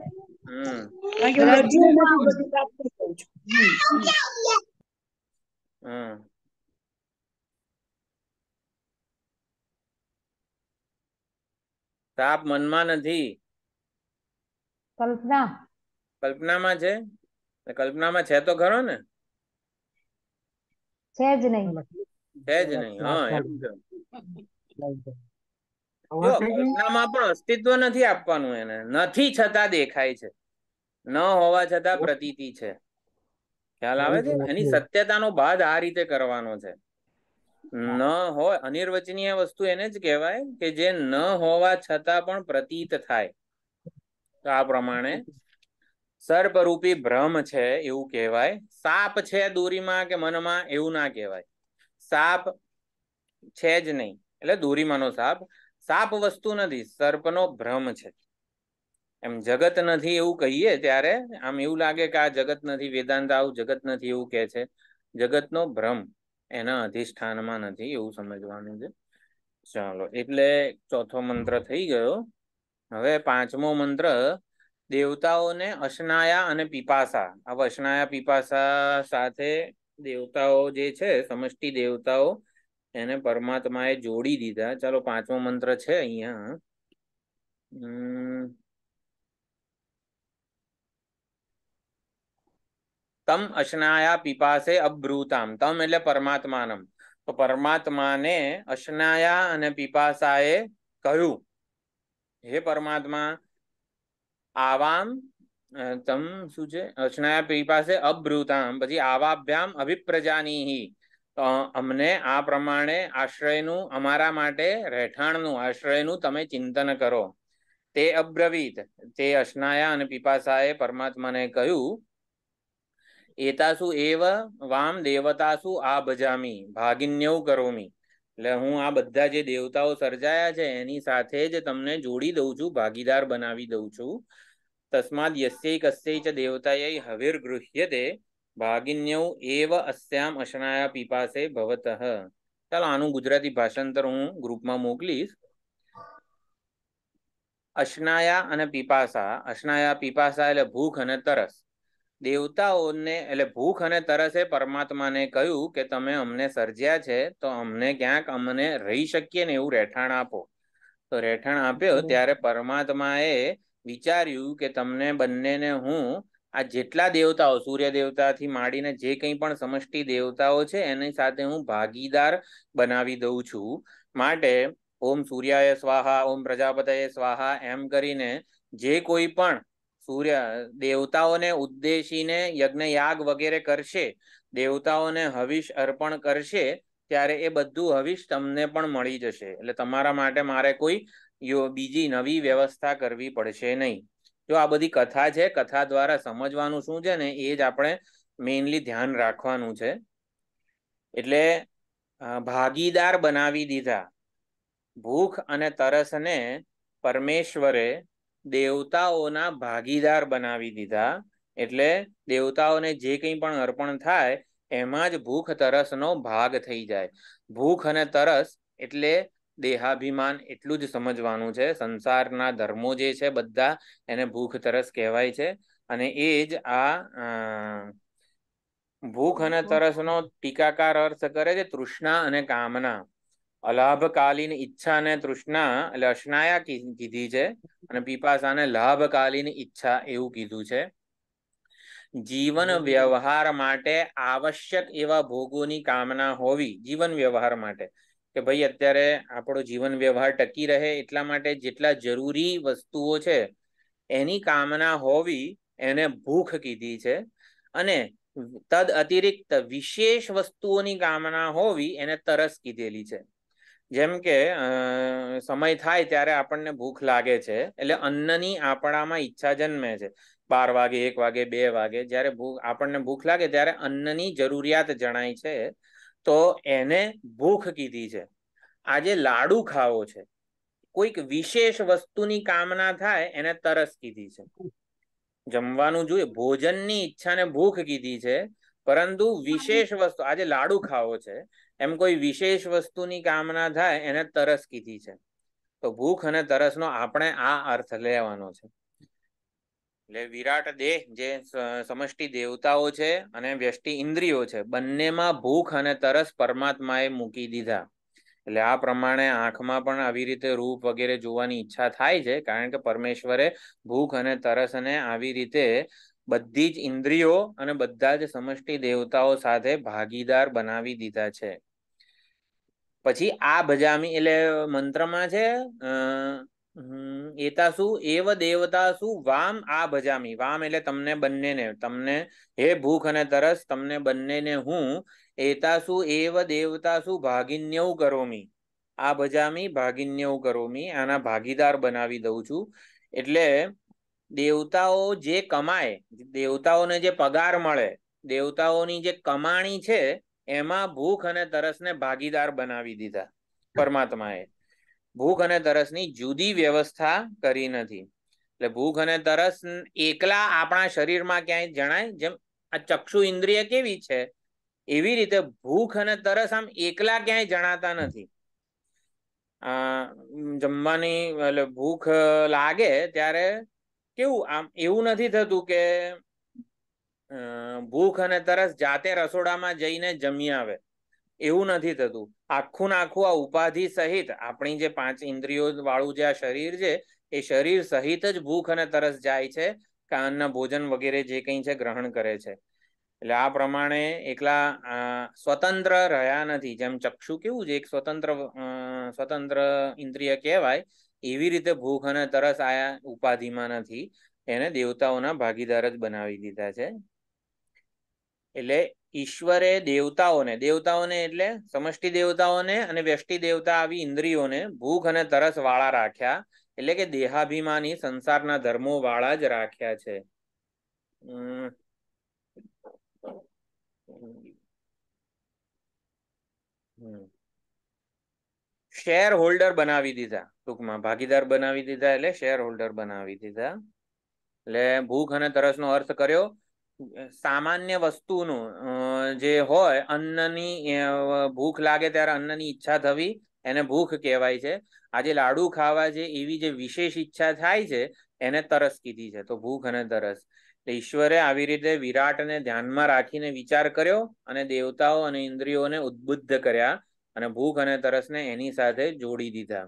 તાપ મનમાં નથી કલ્પના કલ્પનામાં છે કલ્પનામાં છે તો ખરો ને છે જ નહીં છે જ નહીં હા એમ પણ અસ્તિત્વ નથી આપવાનું એને નથી છતાં દેખાય છે ન હોવા છતાં પ્રતીતિ છે ખ્યાલ આવે છે એની સત્યતાનો બાદ આ રીતે કરવાનો છે ન હોય અનિર્વચનીય વસ્તુ એને જ કહેવાય કે જે ન હોવા છતાં પણ પ્રતીત થાય આ પ્રમાણે સર્પરૂપી ભ્રમ છે એવું કહેવાય સાપ છે દોરીમાં કે મનમાં એવું ના કહેવાય સાપ છે જ નહીં એટલે દોરીમાંનો સાપ સાપ વસ્તુ નથી સર્પનો ભ્રમ છે એમ જગત નથી એવું કહીએ ત્યારે આમ એવું લાગે કે આ જગત નથી વેદાંત આવું જગત નથી એવું કે છે જગતનો ભ્રમ એના અધિષ્ઠાનમાં નથી એવું સમજવાનું છે ચાલો એટલે ચોથો મંત્ર થઈ ગયો હવે પાંચમો મંત્ર દેવતાઓને અશનાયા અને પીપાસા આવા અશનાયા પીપાસા સાથે દેવતાઓ જે છે સમષ્ટિ દેવતાઓ એને પરમાત્માએ જોડી દીધા ચાલો પાંચમો મંત્ર છે અહીંયા તમ અશનાયા પીપાસે અબ્રુતામ તમ એટલે પરમાત્માનમ તો પરમાત્માને અશનાયા અને પીપાસાએ કહ્યું હે પરમાત્મા આવામ તમ શું છે અશનાયા પીપાસે અબ્રુતામ પછી આવાભ્યામ અભિપ્રજાની અમને આ પ્રમાણે આશ્રયનું અમારા માટે રહેઠાણનું આશ્રયનું તમે ચિંતન કરો તે અબ્રવીત તે અશ્નાયા અને પિપાસાએ પરમાત્માને કહ્યું એતાસુ એવ વામ દેવતાસુ આ ભજામી ભાગિન્યવ કરોમી એટલે હું આ બધા જે દેવતાઓ સર્જાયા છે એની સાથે જ તમને જોડી દઉં છું ભાગીદાર બનાવી દઉં છું તસ્માદ યસ્ય કસ્ય દેવતાય હવિર ગૃહ્યતે ભાગિન્યૌ એવ અસ્યામ અશનાયા પીપાસે ભવત ચાલો આનું ગુજરાતી ભાષાંતર હું ગ્રુપમાં મોકલીશ અશ્નાયા અને પીપાસા અશ્નાયા પીપાસા એટલે ભૂખ અને તરસ દેવતાઓને એટલે ભૂખ અને તરસે પરમાત્માને કહ્યું કે તમે અમને સર્જ્યા છે તો અમને ક્યાંક અમને રહી શકીએ ને એવું રહેઠાણ આપો તો રહેઠાણ આપ્યો ત્યારે પરમાત્માએ વિચાર્યું કે તમને બંનેને હું આ જેટલા દેવતાઓ સૂર્ય દેવતાથી માંડીને જે કંઈ પણ સમષ્ટિ દેવતાઓ છે એની સાથે હું ભાગીદાર બનાવી દઉં છું માટે ઓમ સૂર્યાય સ્વાહા ઓમ પ્રજાપતય સ્વાહા એમ કરીને જે કોઈ પણ સૂર્ય દેવતાઓને ઉદ્દેશીને યજ્ઞ યાગ વગેરે કરશે દેવતાઓને હવિષ અર્પણ કરશે ત્યારે એ બધું હવિષ તમને પણ મળી જશે એટલે તમારા માટે મારે કોઈ બીજી નવી વ્યવસ્થા કરવી પડશે નહીં જો આ બધી કથા છે કથા દ્વારા સમજવાનું શું છે ને એ જ આપણે મેઇનલી ધ્યાન રાખવાનું છે એટલે ભાગીદાર બનાવી દીધા ભૂખ અને તરસને પરમેશ્વરે દેવતાઓના ભાગીદાર બનાવી દીધા એટલે દેવતાઓને જે કંઈ પણ અર્પણ થાય એમાં જ ભૂખ તરસનો ભાગ થઈ જાય ભૂખ અને તરસ એટલે દેહાભિમાન એટલું જ સમજવાનું છે સંસારના ધર્મો જે છે બધા એને ભૂખ તરસ કહેવાય છે અને એ જ આ ભૂખ અને તરસનો ટીકાકાર અર્થ કરે છે તૃષ્ણા અને કામના અલાભકાલીન ઈચ્છા અને તૃષ્ણા એટલે અશ્નાયા કીધી છે અને પીપાસાને લાભકાલીન ઈચ્છા એવું કીધું છે જીવન વ્યવહાર માટે આવશ્યક એવા ભોગોની કામના હોવી જીવન વ્યવહાર માટે કે ભાઈ અત્યારે આપણો જીવન વ્યવહાર ટકી રહે એટલા માટે જેટલા જરૂરી વસ્તુઓ છે એની કામના હોવી એને ભૂખ કીધી છે અને તદ અતિરિક્ત વિશેષ વસ્તુઓની કામના હોવી એને તરસ કીધેલી છે જેમ કે સમય થાય ત્યારે આપણને ભૂખ લાગે છે એટલે અન્નની આપણામાં ઈચ્છા જન્મે છે બાર વાગે એક વાગે બે વાગે જ્યારે ભૂખ આપણને ભૂખ લાગે ત્યારે અન્નની જરૂરિયાત જણાય છે તો એને ભૂખ કીધી છે આજે લાડુ ખાવો છે કોઈક વિશેષ વસ્તુની કામના થાય એને તરસ કીધી છે જમવાનું જોઈએ ભોજનની ઈચ્છાને ભૂખ કીધી છે પરંતુ વિશેષ વસ્તુ આજે લાડુ ખાવો છે એમ કોઈ વિશેષ વસ્તુની કામના થાય એને તરસ કીધી છે તો ભૂખ અને તરસનો આપણે આ અર્થ લેવાનો છે એટલે વિરાટ દેહ જે સમષ્ટિ દેવતાઓ છે અને વ્યષ્ટિ ઇન્દ્રિયો છે બંનેમાં ભૂખ અને તરસ પરમાત્માએ મૂકી દીધા એટલે આ પ્રમાણે આંખમાં પણ આવી રીતે રૂપ વગેરે જોવાની ઈચ્છા થાય છે કારણ કે પરમેશ્વરે ભૂખ અને તરસ અને આવી રીતે બધી જ ઇન્દ્રિયો અને બધા જ સમષ્ટિ દેવતાઓ સાથે ભાગીદાર બનાવી દીધા છે પછી આ ભજામી એટલે મંત્રમાં છે એતાસુ એવ દેવતાસુ વામ આ ભજામી વામ એટલે તમને બંનેને તમને હે ભૂખ અને તરસ તમને બંનેને હું એતાસુ એવ દેવતાસુ ભાગિન્યવ કરોમી આ ભજામી ભાગિન્યવ કરોમી આના ભાગીદાર બનાવી દઉં છું એટલે દેવતાઓ જે કમાય દેવતાઓને જે પગાર મળે દેવતાઓની જે કમાણી છે એમાં ભૂખ અને તરસને ભાગીદાર બનાવી દીધા પરમાત્માએ ભૂખ અને તરસની જુદી વ્યવસ્થા કરી નથી એટલે ભૂખ અને તરસ એકલા આપણા શરીરમાં ક્યાંય જણાય જેમ આ ચક્ષુ ઇન્દ્રિય કેવી છે એવી રીતે ભૂખ અને તરસ આમ એકલા ક્યાંય જણાતા નથી જમવાની એટલે ભૂખ લાગે ત્યારે કેવું આમ એવું નથી થતું કે ભૂખ અને તરસ જાતે રસોડામાં જઈને જમી આવે એવું નથી થતું આખું નાખું આ ઉપાધિ સહિત આપણી જે પાંચ ઇન્દ્રિયો વાળું જે આ શરીર છે એ શરીર સહિત જ ભૂખ અને તરસ જાય છે કાનના ભોજન વગેરે જે કંઈ છે ગ્રહણ કરે છે એટલે આ પ્રમાણે એકલા સ્વતંત્ર રહ્યા નથી જેમ ચક્ષુ કેવું છે એક સ્વતંત્ર સ્વતંત્ર ઇન્દ્રિય કહેવાય એવી રીતે ભૂખ અને તરસ આયા ઉપાધિમાં નથી એને દેવતાઓના ભાગીદાર જ બનાવી દીધા છે એટલે ઈશ્વરે દેવતાઓને દેવતાઓને એટલે સમષ્ટિ દેવતાઓને અને વ્યષ્ટિ દેવતા આવી ઇન્દ્રિયોને ભૂખ અને તરસ વાળા રાખ્યા એટલે કે દેહાભિમાની સંસારના ધર્મો વાળા જ રાખ્યા છે શેર હોલ્ડર બનાવી દીધા ટૂંકમાં ભાગીદાર બનાવી દીધા એટલે શેર હોલ્ડર બનાવી દીધા એટલે ભૂખ અને તરસનો અર્થ કર્યો સામાન્ય વસ્તુનું જે હોય અન્નની ભૂખ લાગે ત્યારે અન્નની ઈચ્છા થવી એને ભૂખ કહેવાય છે આજે લાડુ ખાવા છે એવી જે વિશેષ ઈચ્છા થાય છે એને તરસ કીધી છે તો ભૂખ અને તરસ ઈશ્વરે આવી રીતે વિરાટને ધ્યાનમાં રાખીને વિચાર કર્યો અને દેવતાઓ અને ઇન્દ્રિયોને ઉદ્બુદ્ધ કર્યા અને ભૂખ અને તરસને એની સાથે જોડી દીધા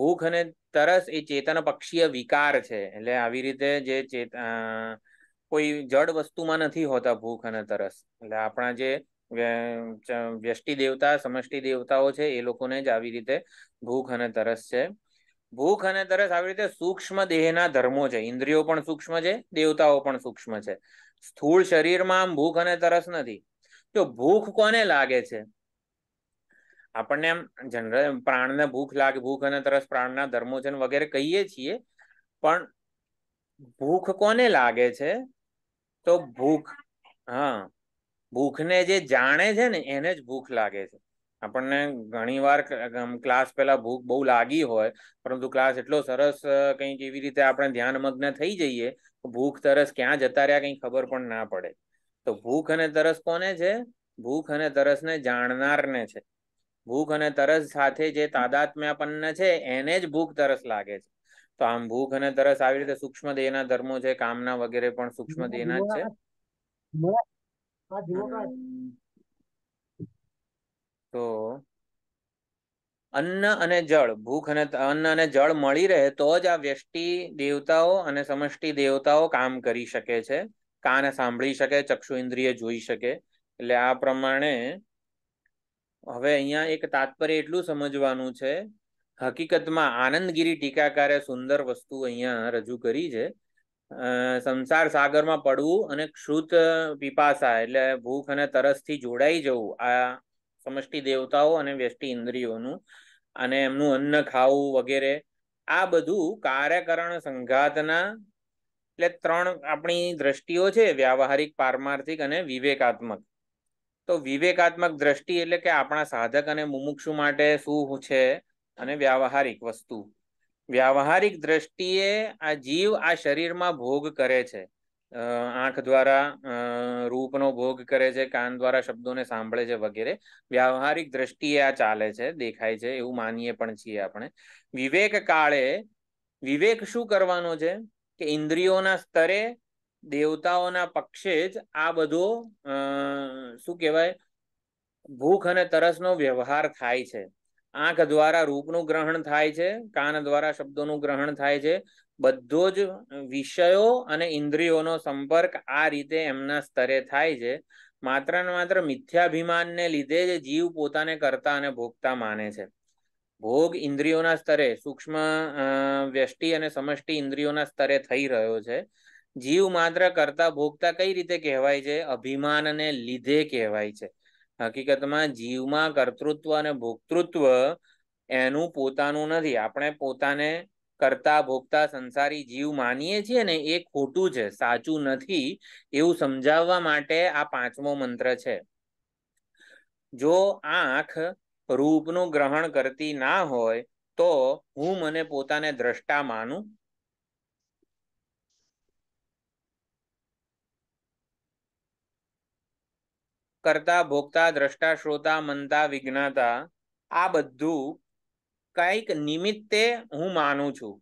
ભૂખ અને તરસ એ ચેતન પક્ષીય વિકાર છે એટલે આવી રીતે જે ચેત કોઈ જડ વસ્તુમાં નથી હોતા ભૂખ અને તરસ એટલે આપણા જે વ્યષ્ટિ દેવતા સમષ્ટિ દેવતાઓ છે એ લોકોને જ આવી રીતે ભૂખ અને તરસ છે ભૂખ અને તરસ આવી રીતે સૂક્ષ્મ દેહના ધર્મો છે ઇન્દ્રિયો પણ સૂક્ષ્મ છે દેવતાઓ પણ સૂક્ષ્મ છે સ્થૂળ શરીરમાં આમ ભૂખ અને તરસ નથી તો ભૂખ કોને લાગે છે આપણને એમ જનરલ પ્રાણને ભૂખ લાગે ભૂખ અને તરસ પ્રાણના ધર્મો છે વગેરે કહીએ છીએ પણ ભૂખ કોને લાગે છે તો ભૂખ હા ભૂખને જે જાણે છે ને એને જ ભૂખ લાગે છે આપણને ઘણી વાર ક્લાસ પહેલા ભૂખ બહુ લાગી હોય પરંતુ ક્લાસ એટલો સરસ કંઈક એવી રીતે આપણે ધ્યાનમગ્ન થઈ જઈએ ભૂખ તરસ ક્યાં જતા રહ્યા કંઈ ખબર પણ ના પડે તો ભૂખ અને તરસ કોને છે ભૂખ અને તરસને જાણનારને છે ભૂખ અને તરસ સાથે જે તાદાત્મ્ય છે એને જ ભૂખ તરસ લાગે છે તો આમ ભૂખ અને તરસ આવી રીતે સૂક્ષ્મ દેહના ધર્મો છે કામના વગેરે પણ સૂક્ષ્મ દેહના જ છે તો અન્ન અને જળ ભૂખ અને અન્ન અને જળ મળી રહે તો જ આ વ્યષ્ટિ દેવતાઓ અને સમષ્ટિ દેવતાઓ કામ કરી શકે છે કાન સાંભળી શકે ચક્ષુ ઇન્દ્રિય જોઈ શકે એટલે આ પ્રમાણે હવે અહીંયા એક તાત્પર્ય એટલું સમજવાનું છે હકીકતમાં આનંદગીરી ટીકાકારે સુંદર વસ્તુ અહીંયા રજૂ કરી છે સંસાર સાગરમાં પડવું અને ક્ષુત પીપાસા એટલે ભૂખ અને તરસથી જોડાઈ જવું આ સમષ્ટિ દેવતાઓ અને વ્યષ્ટિ ઇન્દ્રિયોનું અને એમનું અન્ન ખાવું વગેરે આ બધું કાર્યકરણ સંઘાતના એટલે ત્રણ આપણી દ્રષ્ટિઓ છે વ્યવહારિક પારમાર્થિક અને વિવેકાત્મક તો વિવેકાત્મક દ્રષ્ટિ એટલે કે આપણા સાધક અને મુમુક્ષુ માટે શું છે અને વ્યાવહારિક વસ્તુ વ્યાવહારિક દ્રષ્ટિએ આ જીવ આ શરીરમાં ભોગ કરે છે આંખ દ્વારા રૂપનો ભોગ કરે છે કાન દ્વારા શબ્દોને સાંભળે છે વગેરે વ્યવહારિક દ્રષ્ટિએ આ ચાલે છે દેખાય છે એવું માનીએ પણ છીએ આપણે વિવેક કાળે વિવેક શું કરવાનો છે કે ઇન્દ્રિયોના સ્તરે દેવતાઓના પક્ષે જ આ બધો શું કહેવાય ભૂખ અને તરસનો વ્યવહાર થાય છે આંખ દ્વારા રૂપનું ગ્રહણ થાય છે કાન દ્વારા શબ્દોનું ગ્રહણ થાય છે બધો જ વિષયો અને ઇન્દ્રિયોનો સંપર્ક આ રીતે એમના સ્તરે થાય છે માત્ર ને માત્ર મિથ્યાભિમાનને લીધે જ જીવ પોતાને કરતા અને ભોગતા માને છે ભોગ ઇન્દ્રિયોના સ્તરે સૂક્ષ્મ વ્યષ્ટિ અને સમષ્ટિ ઇન્દ્રિયોના સ્તરે થઈ રહ્યો છે જીવ માત્ર કરતા ભોગતા કઈ રીતે કહેવાય છે અભિમાનને લીધે કહેવાય છે હકીકતમાં જીવમાં કર્તૃત્વ અને ભોક્તૃત્વ એનું પોતાનું નથી આપણે પોતાને કરતા ભોગતા સંસારી જીવ માનીએ છીએ ને એ ખોટું છે સાચું નથી એવું સમજાવવા માટે આ પાંચમો મંત્ર છે જો આંખ રૂપનું ગ્રહણ કરતી ના હોય તો હું મને પોતાને દ્રષ્ટા માનું કરતા ભોગતા દ્રષ્ટા શ્રોતા મનતા વિજ્ઞાતા આ બધું કઈક નિમિત્તે હું માનું છું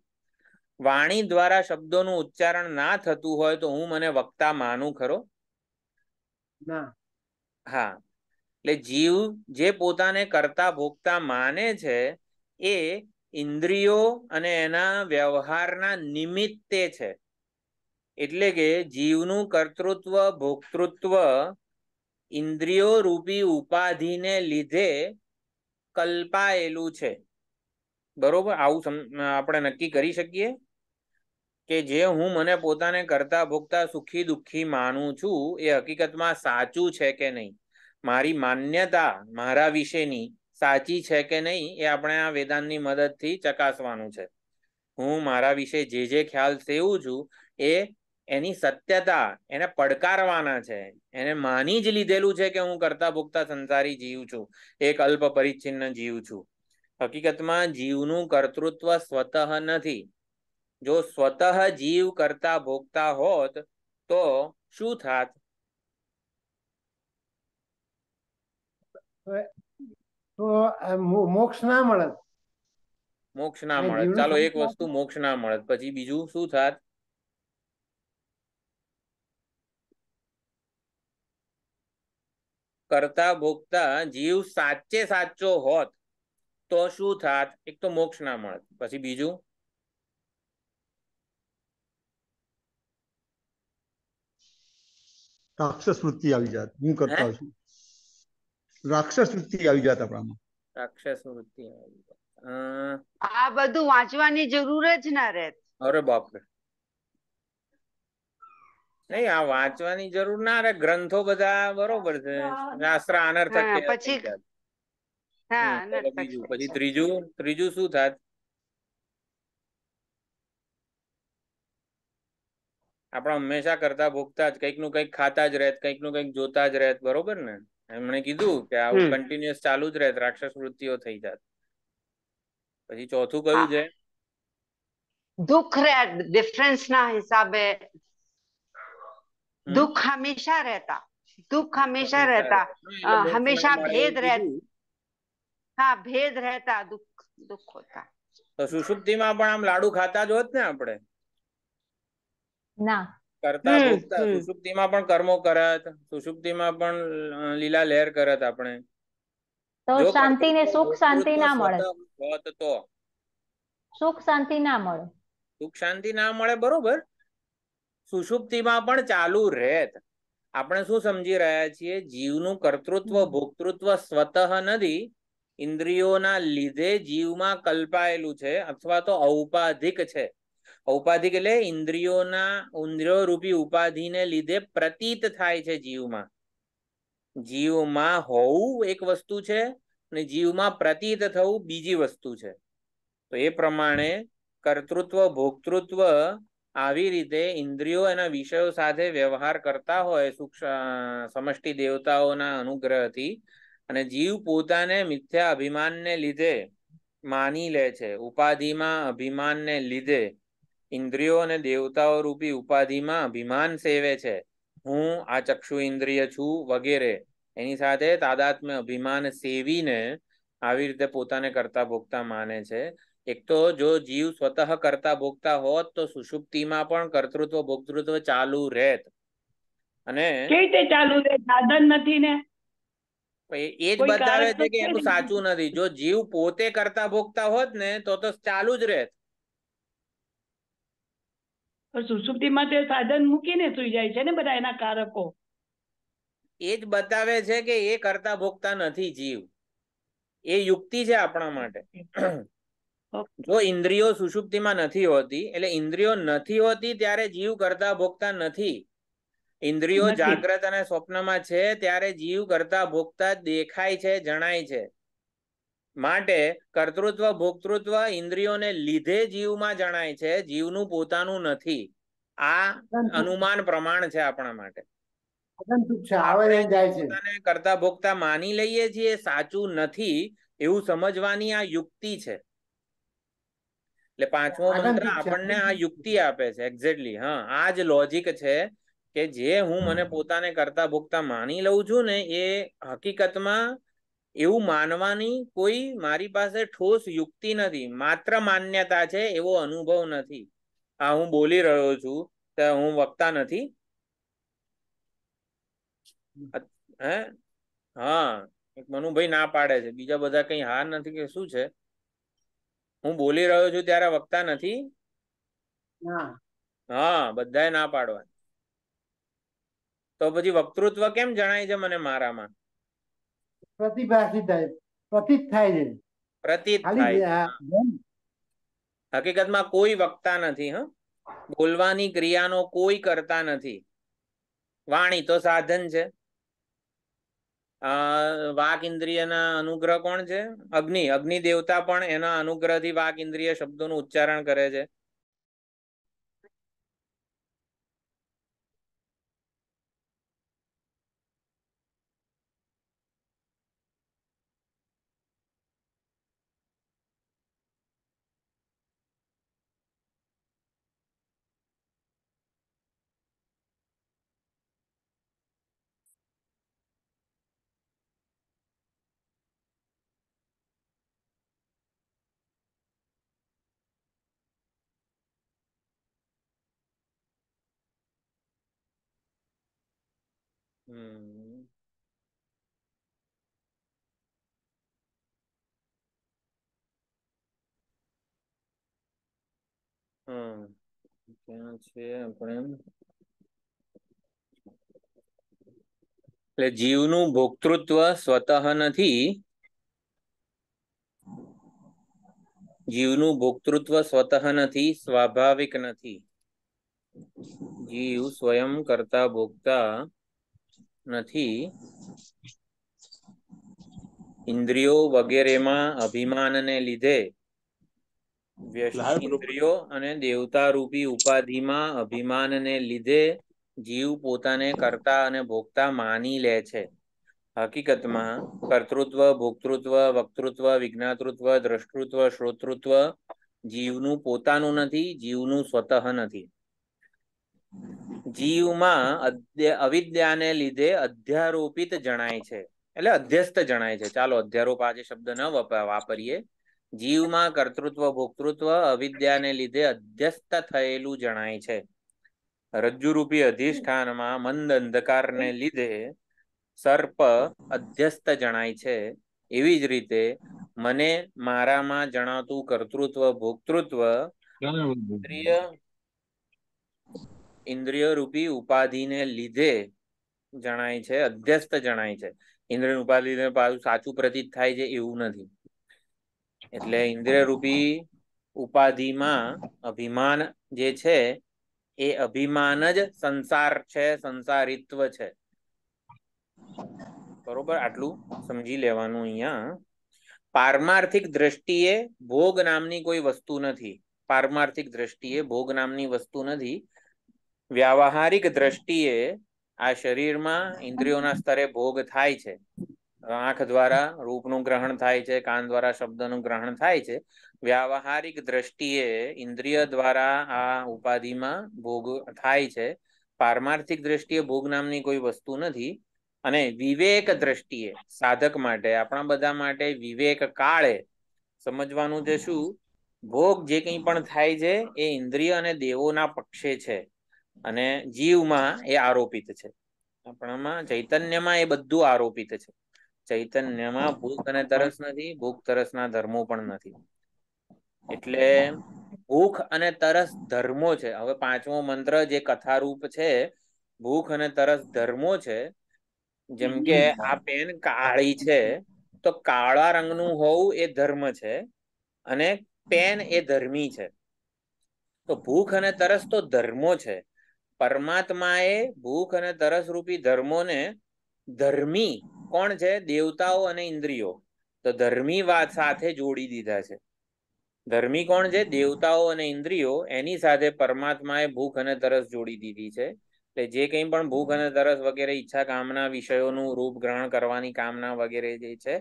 વાણી દ્વારા શબ્દોનું ઉચ્ચારણ ના થતું હોય તો હું મને વક્તા માનું ખરો ના હા એટલે જીવ જે પોતાને કરતા ભોગતા માને છે એ ઇન્દ્રિયો અને એના વ્યવહારના નિમિત્તે છે એટલે કે જીવનું કર્તૃત્વ ભોક્તૃત્વ ઇન્દ્રિયો રૂપી ઉપાધિને લીધે કલ્પાયેલું છે બરોબર આવું આપણે નક્કી કરી શકીએ કે જે હું મને પોતાને કરતા ભોગતા સુખી દુઃખી માનું છું એ હકીકતમાં સાચું છે કે નહીં મારી માન્યતા મારા વિશેની સાચી છે કે નહીં એ આપણે આ વેદાંતની મદદથી ચકાસવાનું છે હું મારા વિશે જે જે ખ્યાલ સેવું છું એ એની સત્યતા એને પડકારવાના છે એને માની જ લીધેલું છે કે હું કરતા ભોગતા સંસારી જીવ છું એક અલ્પ પરિચ્છિન્ન જીવ છું હકીકતમાં જીવનું કર્તૃત્વ સ્વતઃ નથી જો સ્વતઃ જીવ કરતા ભોગતા હોત તો શું થાત મોક્ષ ના મળત મોક્ષ ના મળત ચાલો એક વસ્તુ મોક્ષ ના મળત પછી બીજું શું થાત કરતા ભોગતા જીવ સાચે સાચો હોત તો શું થાત એક તો મોક્ષ ના મળત પછી બીજું રાક્ષસ વૃત્તિ આવી જાત હું કરતા છું રાક્ષસ વૃત્તિ આવી જાત આપણામાં રાક્ષસ વૃત્તિ આવી જાત આ બધું વાંચવાની જરૂર જ ના રહેત અરે બાપરે નહીં આ વાંચવાની જરૂર ના રે ગ્રંથો બધા બરોબર છે શાસ્ત્ર અનર્થક પછી બીજું પછી ત્રીજું ત્રીજું શું થાત આપણે હંમેશા કરતા ભોગતા જ કંઈક નું કંઈક ખાતા જ રહેત કંઈક નું કંઈક જોતા જ રહેત બરોબર ને એમણે કીધું કે આવું કન્ટિન્યુઅસ ચાલુ જ રહેત રાક્ષસ વૃત્તિઓ થઈ જાત પછી ચોથું કયું છે દુઃખ રે ડિફરન્સ ના હિસાબે दुख हमेशा रहता दुख हमेशा रहता आ, हमेशा હા ભેદ રહેતા દુઃખ દુઃખ હોતા તો સુષુપ્તિમાં પણ આમ લાડુ ખાતા જ હોત ને આપણે ના કરતા સુષુપ્તિમાં પણ કર્મો કરત સુષુપ્તિમાં પણ લીલા લહેર કરત આપણે તો શાંતિ ને સુખ શાંતિ ના મળે હોત તો સુખ શાંતિ ના મળે સુખ શાંતિ ના મળે બરોબર સુષુપ્તિમાં પણ ચાલુ રહેત આપણે શું સમજી રહ્યા છીએ જીવનું કર્તૃત્વ ભોક્તૃત્વ સ્વતઃ નથી ઇન્દ્રિયોના લીધે જીવમાં કલ્પાયેલું છે અથવા તો ઔપાધિક છે ઔપાધિક એટલે ઇન્દ્રિયોના ઇન્દ્રિયો રૂપી ઉપાધિને લીધે પ્રતીત થાય છે જીવમાં જીવમાં હોવું એક વસ્તુ છે અને જીવમાં પ્રતીત થવું બીજી વસ્તુ છે તો એ પ્રમાણે કર્તૃત્વ ભોક્તૃત્વ આવી રીતે ઇન્દ્રિયો એના વિષયો સાથે વ્યવહાર કરતા હોય સમષ્ટિ દેવતાઓના અનુગ્રહથી અને જીવ પોતાને મિથ્યા અભિમાનને લીધે માની લે છે ઉપાધિમાં અભિમાનને લીધે ઇન્દ્રિયો અને દેવતાઓ રૂપી ઉપાધિમાં અભિમાન સેવે છે હું આ ચક્ષુ ઇન્દ્રિય છું વગેરે એની સાથે તાદાત્મ્ય અભિમાન સેવીને આવી રીતે પોતાને કરતા ભોગતા માને છે એક તો જો જીવ સ્વતઃ કરતા ભોગતા હોત તો સુષુપ્તિમાં પણ કર્તૃત્વ ભોગતૃત્વ ચાલુ રહેત અને કેવી ચાલુ સાધન નથી ને એ જ બતાવે છે કે એનું સાચું નથી જો જીવ પોતે કરતા ભોગતા હોત ને તો તો ચાલુ જ રહેત સુષુપ્તિમાં તે સાધન મૂકીને સુઈ જાય છે ને બધા એના કારકો એ જ બતાવે છે કે એ કરતા ભોગતા નથી જીવ એ યુક્તિ છે આપણા માટે જો ઇન્દ્રિયો સુષુપ્તિમાં નથી હોતી એટલે ઇન્દ્રિયો નથી હોતી ત્યારે જીવ કરતા ભોગતા નથી ઇન્દ્રિયો જાગ્રત અને સ્વપ્નમાં છે ત્યારે જીવ કરતા ભોગતા દેખાય છે જણાય છે માટે કર્તૃત્વ ભોક્તૃત્વ ઇન્દ્રિયોને લીધે જીવમાં જણાય છે જીવનું પોતાનું નથી આ અનુમાન પ્રમાણ છે આપણા માટે કરતા ભોગતા માની લઈએ છીએ સાચું નથી એવું સમજવાની આ યુક્તિ છે એટલે પાંચમો મંત્ર આપણને આ યુક્તિ આપે છે એક્ઝેક્ટલી હા આ જ લોજિક છે કે જે હું મને પોતાને કરતા ભોગતા માની લઉં છું ને એ હકીકતમાં એવું માનવાની કોઈ મારી પાસે ઠોસ યુક્તિ નથી માત્ર માન્યતા છે એવો અનુભવ નથી આ હું બોલી રહ્યો છું કે હું વક્તા નથી હા એક મનુભાઈ ના પાડે છે બીજા બધા કઈ હાર નથી કે શું છે હું બોલી રહ્યો છું ત્યારે વક્તા નથી હા બધાએ ના પાડવાની તો પછી વક્તૃત્વ કેમ જણાય છે મને મારામાં પ્રતિભાષી થાય પ્રતીત થાય છે પ્રતિત થાય હકીકતમાં કોઈ વક્તા નથી હ બોલવાની ક્રિયાનો કોઈ કરતા નથી વાણી તો સાધન છે વાક ઇન્દ્રિયના અનુગ્રહ કોણ છે અગ્નિ અગ્નિ દેવતા પણ એના અનુગ્રહથી વાક ઇન્દ્રિય શબ્દોનું ઉચ્ચારણ કરે છે એટલે જીવનું ભોક્તૃત્વ સ્વતઃ નથી જીવનું ભોક્તૃત્વ સ્વતઃ નથી સ્વાભાવિક નથી જીવ સ્વયં કરતા ભોગતા નથી ઇન્દ્રિયો વગેરેમાં અભિમાનને લીધે ઇન્દ્રિયો અને દેવતા રૂપી ઉપાધિમાં અભિમાનને લીધે જીવ પોતાને કરતા અને ભોગતા માની લે છે હકીકતમાં કર્તૃત્વ ભોક્તૃત્વ વક્તૃત્વ વિજ્ઞાતૃત્વ દ્રષ્ટૃત્વ શ્રોતૃત્વ જીવનું પોતાનું નથી જીવનું સ્વતઃ નથી જીવમાં અવિદ્યાને લીધે અધ્યારોપિત જણાય છે એટલે અધ્યસ્ત જણાય છે ચાલો અધ્યારોપ આજે શબ્દ ન વાપરીએ જીવમાં કર્તૃત્વ ભોક્તૃત્વ અવિદ્યાને લીધે અધ્યસ્ત થયેલું જણાય છે રજ્જુરૂપી અધિષ્ઠાનમાં મંદ અંધકારને લીધે સર્પ અધ્યસ્ત જણાય છે એવી જ રીતે મને મારામાં જણાતું કર્તૃત્વ ભોક્તૃત્વ ઇન્દ્રિય રૂપી ઉપાધિને લીધે જણાય છે અધ્યસ્ત જણાય છે ઇન્દ્રિય ઉપાધિને પાછું સાચું પ્રતીત થાય છે એવું નથી એટલે ઇન્દ્રિય રૂપી ઉપાધિમાં અભિમાન જે છે એ અભિમાન જ સંસાર છે સંસારિત્વ છે બરોબર આટલું સમજી લેવાનું અહીંયા પારમાર્થિક દ્રષ્ટિએ ભોગ નામની કોઈ વસ્તુ નથી પારમાર્થિક દ્રષ્ટિએ ભોગ નામની વસ્તુ નથી વ્યાવહારિક દ્રષ્ટિએ આ શરીરમાં ઇન્દ્રિયોના સ્તરે ભોગ થાય છે આંખ દ્વારા રૂપનું ગ્રહણ થાય છે કાન દ્વારા શબ્દનું ગ્રહણ થાય છે વ્યવહારિક દ્રષ્ટિએ ઇન્દ્રિય દ્વારા આ ઉપાધિમાં ભોગ થાય છે પારમાર્થિક દ્રષ્ટિએ ભોગ નામની કોઈ વસ્તુ નથી અને વિવેક દ્રષ્ટિએ સાધક માટે આપણા બધા માટે વિવેક કાળે સમજવાનું છે શું ભોગ જે કંઈ પણ થાય છે એ ઇન્દ્રિય અને દેવોના પક્ષે છે અને જીવમાં એ આરોપિત છે આપણામાં ચૈતન્યમાં એ બધું આરોપિત છે ચૈતન્યમાં ભૂખ અને તરસ નથી ભૂખ તરસના ધર્મો પણ નથી એટલે ભૂખ અને તરસ ધર્મો છે હવે પાંચમો મંત્ર જે કથારૂપ છે ભૂખ અને તરસ ધર્મો છે જેમ કે આ પેન કાળી છે તો કાળા રંગનું હોવું એ ધર્મ છે અને પેન એ ધર્મી છે તો ભૂખ અને તરસ તો ધર્મો છે પરમાત્માએ ભૂખ અને તરસ રૂપી ધર્મોને ધર્મી કોણ છે દેવતાઓ અને ઇન્દ્રિયો તો ધર્મી વાત સાથે જોડી દીધા છે ધર્મી કોણ છે દેવતાઓ અને ઇન્દ્રિયો એની સાથે પરમાત્માએ ભૂખ અને તરસ જોડી દીધી છે એટલે જે કંઈ પણ ભૂખ અને તરસ વગેરે ઈચ્છા કામના વિષયોનું રૂપ ગ્રહણ કરવાની કામના વગેરે જે છે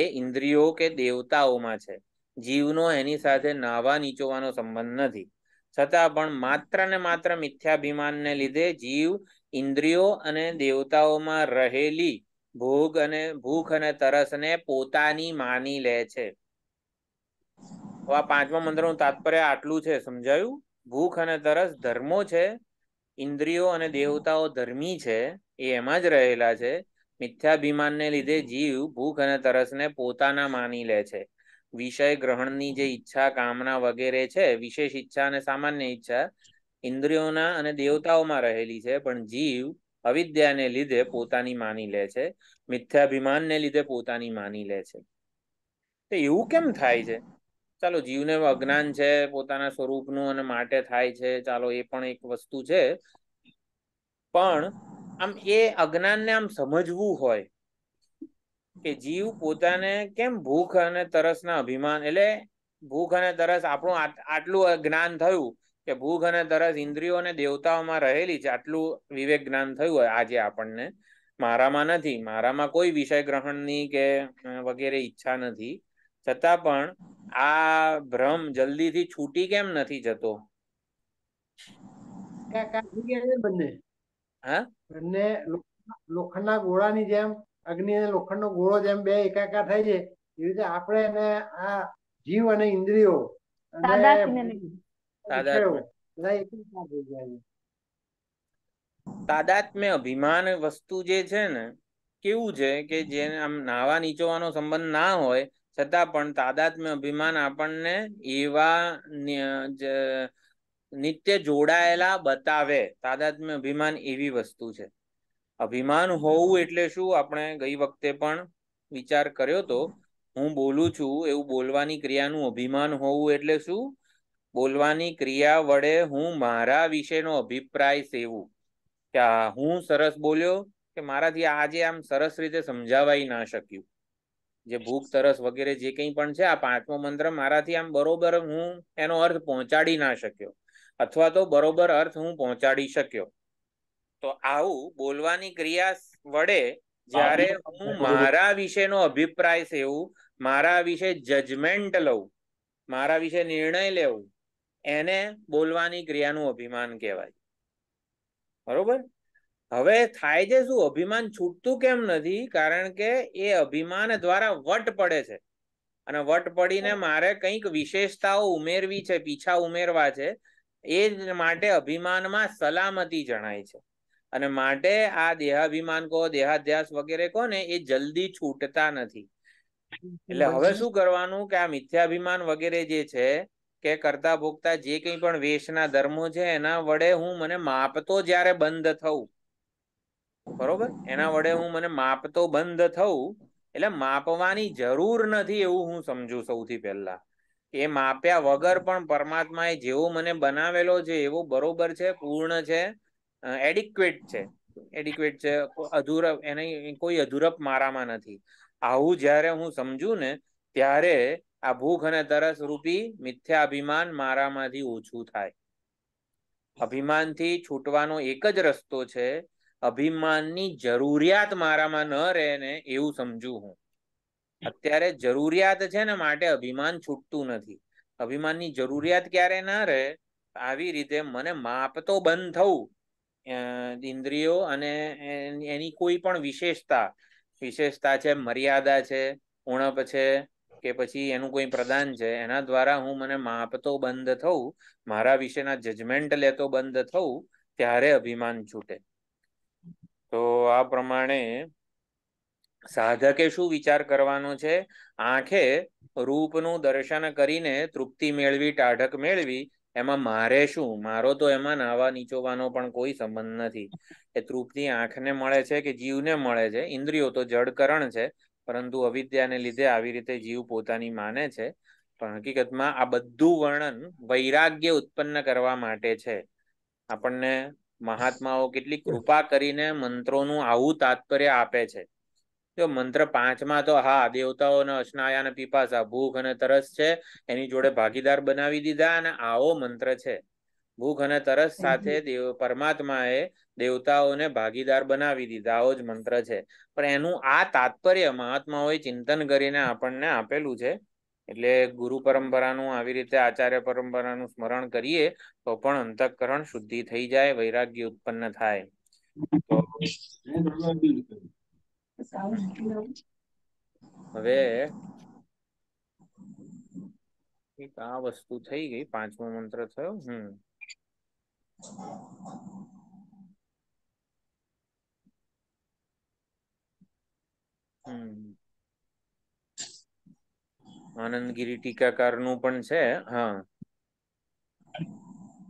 એ ઇન્દ્રિયો કે દેવતાઓમાં છે જીવનો એની સાથે નાવા નીચોવાનો સંબંધ નથી છતાં પણ માત્ર ને માત્ર મિથ્યાભિમાનને લીધે જીવ ઇન્દ્રિયો અને દેવતાઓમાં રહેલી ભોગ અને ભૂખ અને તરસને પોતાની માની લે છે આ પાંચમા મંત્રનું તાત્પર્ય આટલું છે સમજાયું ભૂખ અને તરસ ધર્મો છે ઇન્દ્રિયો અને દેવતાઓ ધર્મી છે એ એમાં જ રહેલા છે મિથ્યાભિમાનને લીધે જીવ ભૂખ અને તરસને પોતાના માની લે છે વિષય ગ્રહણની જે ઈચ્છા કામના વગેરે છે વિશેષ ઈચ્છા અને સામાન્ય ઈચ્છા ઇન્દ્રિયોના અને દેવતાઓમાં રહેલી છે પણ જીવ અવિદ્યાને લીધે પોતાની માની લે છે મિથ્યાભિમાનને લીધે પોતાની માની લે છે તો એવું કેમ થાય છે ચાલો જીવને અજ્ઞાન છે પોતાના સ્વરૂપનું અને માટે થાય છે ચાલો એ પણ એક વસ્તુ છે પણ આમ એ અજ્ઞાનને આમ સમજવું હોય કે જીવ પોતાને કેમ ભૂખ અને તરસના અભિમાન એટલે ભૂખ અને તરસ આપણું આટલું જ્ઞાન થયું કે ભૂખ અને તરસ ઇન્દ્રિયો અને દેવતાઓમાં રહેલી છે આટલું વિવેક જ્ઞાન થયું હોય આજે આપણને મારામાં નથી મારામાં કોઈ વિષય ગ્રહણની કે વગેરે ઈચ્છા નથી છતાં પણ આ ભ્રમ જલ્દીથી છૂટી કેમ નથી જતો બંને હા બંને લોખંડના ગોળાની જેમ અગ્નિ અને લોખંડ નો ગોળો જેમ બે એકાકાર થાય છે એવી રીતે આપણે એને આ જીવ અને ઇન્દ્રિયો તાદાત્મ્ય અભિમાન વસ્તુ જે છે ને કેવું છે કે જેને આમ નાવા નીચોવાનો સંબંધ ના હોય છતાં પણ તાદાત્મ્ય અભિમાન આપણને એવા નિત્ય જોડાયેલા બતાવે તાદાત્મ્ય અભિમાન એવી વસ્તુ છે અભિમાન હોવું એટલે શું આપણે ગઈ વખતે પણ વિચાર કર્યો તો હું બોલું છું એવું બોલવાની ક્રિયાનું અભિમાન હોવું એટલે શું બોલવાની ક્રિયા વડે હું મારા વિશેનો અભિપ્રાય સેવું કે હું સરસ બોલ્યો કે મારાથી આજે આમ સરસ રીતે સમજાવાઈ ના શક્યું જે ભૂખ તરસ વગેરે જે કંઈ પણ છે આ પાંચમો મંત્ર મારાથી આમ બરોબર હું એનો અર્થ પહોંચાડી ના શક્યો અથવા તો બરોબર અર્થ હું પહોંચાડી શક્યો તો આવું બોલવાની ક્રિયા વડે જ્યારે હું મારા વિશેનો અભિપ્રાય છે મારા વિશે જજમેન્ટ લઉં મારા વિશે નિર્ણય લેવું એને બોલવાની ક્રિયાનું અભિમાન કહેવાય બરોબર હવે થાય છે શું અભિમાન છૂટતું કેમ નથી કારણ કે એ અભિમાન દ્વારા વટ પડે છે અને વટ પડીને મારે કંઈક વિશેષતાઓ ઉમેરવી છે પીછા ઉમેરવા છે એ માટે અભિમાનમાં સલામતી જણાય છે અને માટે આ દેહાભિમાન કહો દેહાધ્યાસ વગેરે કહો ને એ જલ્દી છૂટતા નથી એટલે હવે શું કરવાનું કે આ મિથ્યાભિમાન વગેરે જે છે કે કરતા ભોગતા જે કંઈ પણ વેશના ધર્મો છે એના વડે હું મને માપતો જ્યારે બંધ થઉં બરોબર એના વડે હું મને માપતો બંધ થઉં એટલે માપવાની જરૂર નથી એવું હું સમજુ સૌથી પહેલા એ માપ્યા વગર પણ પરમાત્માએ જેવો મને બનાવેલો છે એવો બરોબર છે પૂર્ણ છે એડિક્વેટ છે એડિક્વેટ છે અધૂરા એને કોઈ અધૂરપ મારામાં નથી આવું જ્યારે હું સમજુ ને ત્યારે આ ભૂખ અને તરસ રૂપી મિથ્યા અભિમાન મારામાંથી ઓછું થાય અભિમાનથી છૂટવાનો એક જ રસ્તો છે અભિમાનની જરૂરિયાત મારામાં ન રહે ને એવું સમજુ હું અત્યારે જરૂરિયાત છે ને માટે અભિમાન છૂટતું નથી અભિમાનની જરૂરિયાત ક્યારે ના રહે આવી રીતે મને માપ તો બંધ થવું ઇન્દ્રિયો અને એની કોઈ પણ વિશેષતા વિશેષતા છે મર્યાદા છે ઉણપ છે કે પછી એનું કોઈ પ્રદાન છે એના દ્વારા હું મને માપતો બંધ થઉં મારા વિશેના જજમેન્ટ લેતો બંધ થઉં ત્યારે અભિમાન છૂટે તો આ પ્રમાણે સાધકે શું વિચાર કરવાનો છે આંખે રૂપનું દર્શન કરીને તૃપ્તિ મેળવી ટાઢક મેળવી એમાં મારે શું મારો તો એમાં નાવા નીચોવાનો પણ કોઈ સંબંધ નથી એ તૃપ્તિ આંખને મળે છે કે જીવને મળે છે ઇન્દ્રિયો તો જડકરણ છે પરંતુ અવિદ્યાને લીધે આવી રીતે જીવ પોતાની માને છે પણ હકીકતમાં આ બધું વર્ણન વૈરાગ્ય ઉત્પન્ન કરવા માટે છે આપણને મહાત્માઓ કેટલી કૃપા કરીને મંત્રોનું આવું તાત્પર્ય આપે છે જો મંત્ર પાંચમાં તો હા દેવતાઓને અશ્નાયા અને પીપાસા ભૂખ અને તરસ છે એની જોડે ભાગીદાર બનાવી દીધા અને આવો મંત્ર છે ભૂખ અને તરસ સાથે દેવ પરમાત્માએ દેવતાઓને ભાગીદાર બનાવી દીધા આવો જ મંત્ર છે પણ એનું આ તાત્પર્ય મહાત્માઓએ ચિંતન કરીને આપણને આપેલું છે એટલે ગુરુ પરંપરાનું આવી રીતે આચાર્ય પરંપરાનું સ્મરણ કરીએ તો પણ અંતઃકરણ શુદ્ધિ થઈ જાય વૈરાગ્ય ઉત્પન્ન થાય હવે આ વસ્તુ થઈ ગઈ પાંચમો મંત્ર થયો હમ આનંદગીરી નું પણ છે હા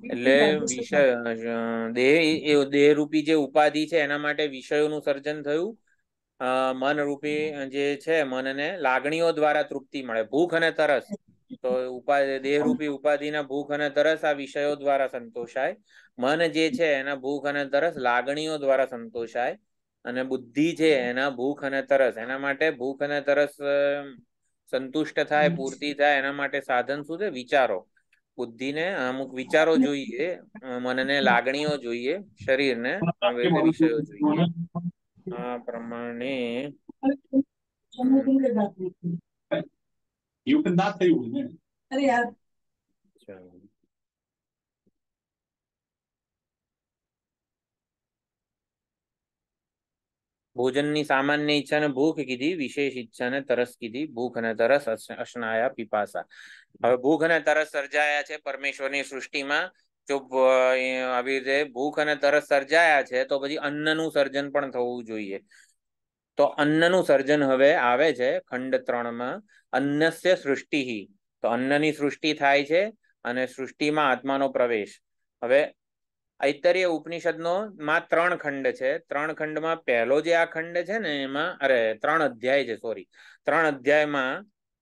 એટલે વિષય દેહ એ દેહ રૂપી જે ઉપાધિ છે એના માટે વિષયોનું સર્જન થયું મનરૂપી જે છે મનને લાગણીઓ દ્વારા તૃપ્તિ મળે ભૂખ અને તરસ તો ઉપાધિ દેહરૂપી ઉપાધિના ભૂખ અને તરસ આ વિષયો દ્વારા સંતોષાય મન જે છે એના ભૂખ અને તરસ લાગણીઓ દ્વારા સંતોષાય અને બુદ્ધિ છે એના ભૂખ અને તરસ એના માટે ભૂખ અને તરસ સંતુષ્ટ થાય પૂર્તિ થાય એના માટે સાધન શું છે વિચારો બુદ્ધિને અમુક વિચારો જોઈએ મનને લાગણીઓ જોઈએ શરીરને વિષયો જોઈએ प्रमाणे यू कैन नॉट टेल अरे यार भोजन सामान्य इच्छा ने भूख कीधी विशेष इच्छा ने तरस कीधी भूख ने तरस अश्नाया पिपासा हम भूख ने तरस सर्जाया परमेश्वर सृष्टि में જો આવી રીતે ભૂખ અને તરસ સર્જાયા છે તો પછી અન્નનું સર્જન પણ થવું જોઈએ તો અન્નનું સર્જન હવે આવે છે ખંડ ત્રણમાં અન્નસ્ય સૃષ્ટિ તો અન્નની સૃષ્ટિ થાય છે અને સૃષ્ટિમાં આત્માનો પ્રવેશ હવે ઐતર્ય ઉપનિષદનો માં ત્રણ ખંડ છે ત્રણ ખંડમાં પહેલો જે આ ખંડ છે ને એમાં અરે ત્રણ અધ્યાય છે સોરી ત્રણ અધ્યાયમાં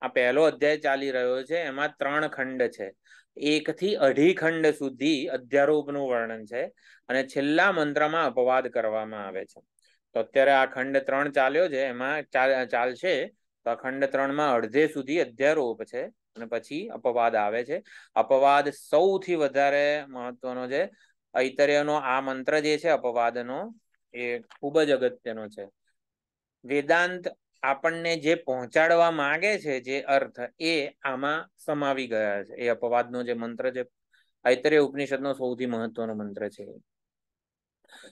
આ પહેલો અધ્યાય ચાલી રહ્યો છે એમાં ત્રણ ખંડ છે એક થી અઢી ખંડ સુધી અધ્યારોપનું વર્ણન છે અને છેલ્લા મંત્રમાં અપવાદ કરવામાં આવે છે તો અત્યારે આ ખંડ ત્રણ ચાલ્યો છે એમાં ચાલશે તો આ ખંડ ત્રણમાં અડધે સુધી અધ્યારોપ છે અને પછી અપવાદ આવે છે અપવાદ સૌથી વધારે મહત્વનો છે ઐતર્યનો આ મંત્ર જે છે અપવાદનો એ ખૂબ જ અગત્યનો છે વેદાંત આપણને જે પહોંચાડવા માંગે છે જે અર્થ એ આમાં સમાવી ગયા છે એ અપવાદનો જે મંત્ર છે ઐતરે ઉપનિષદનો સૌથી મહત્વનો મંત્ર છે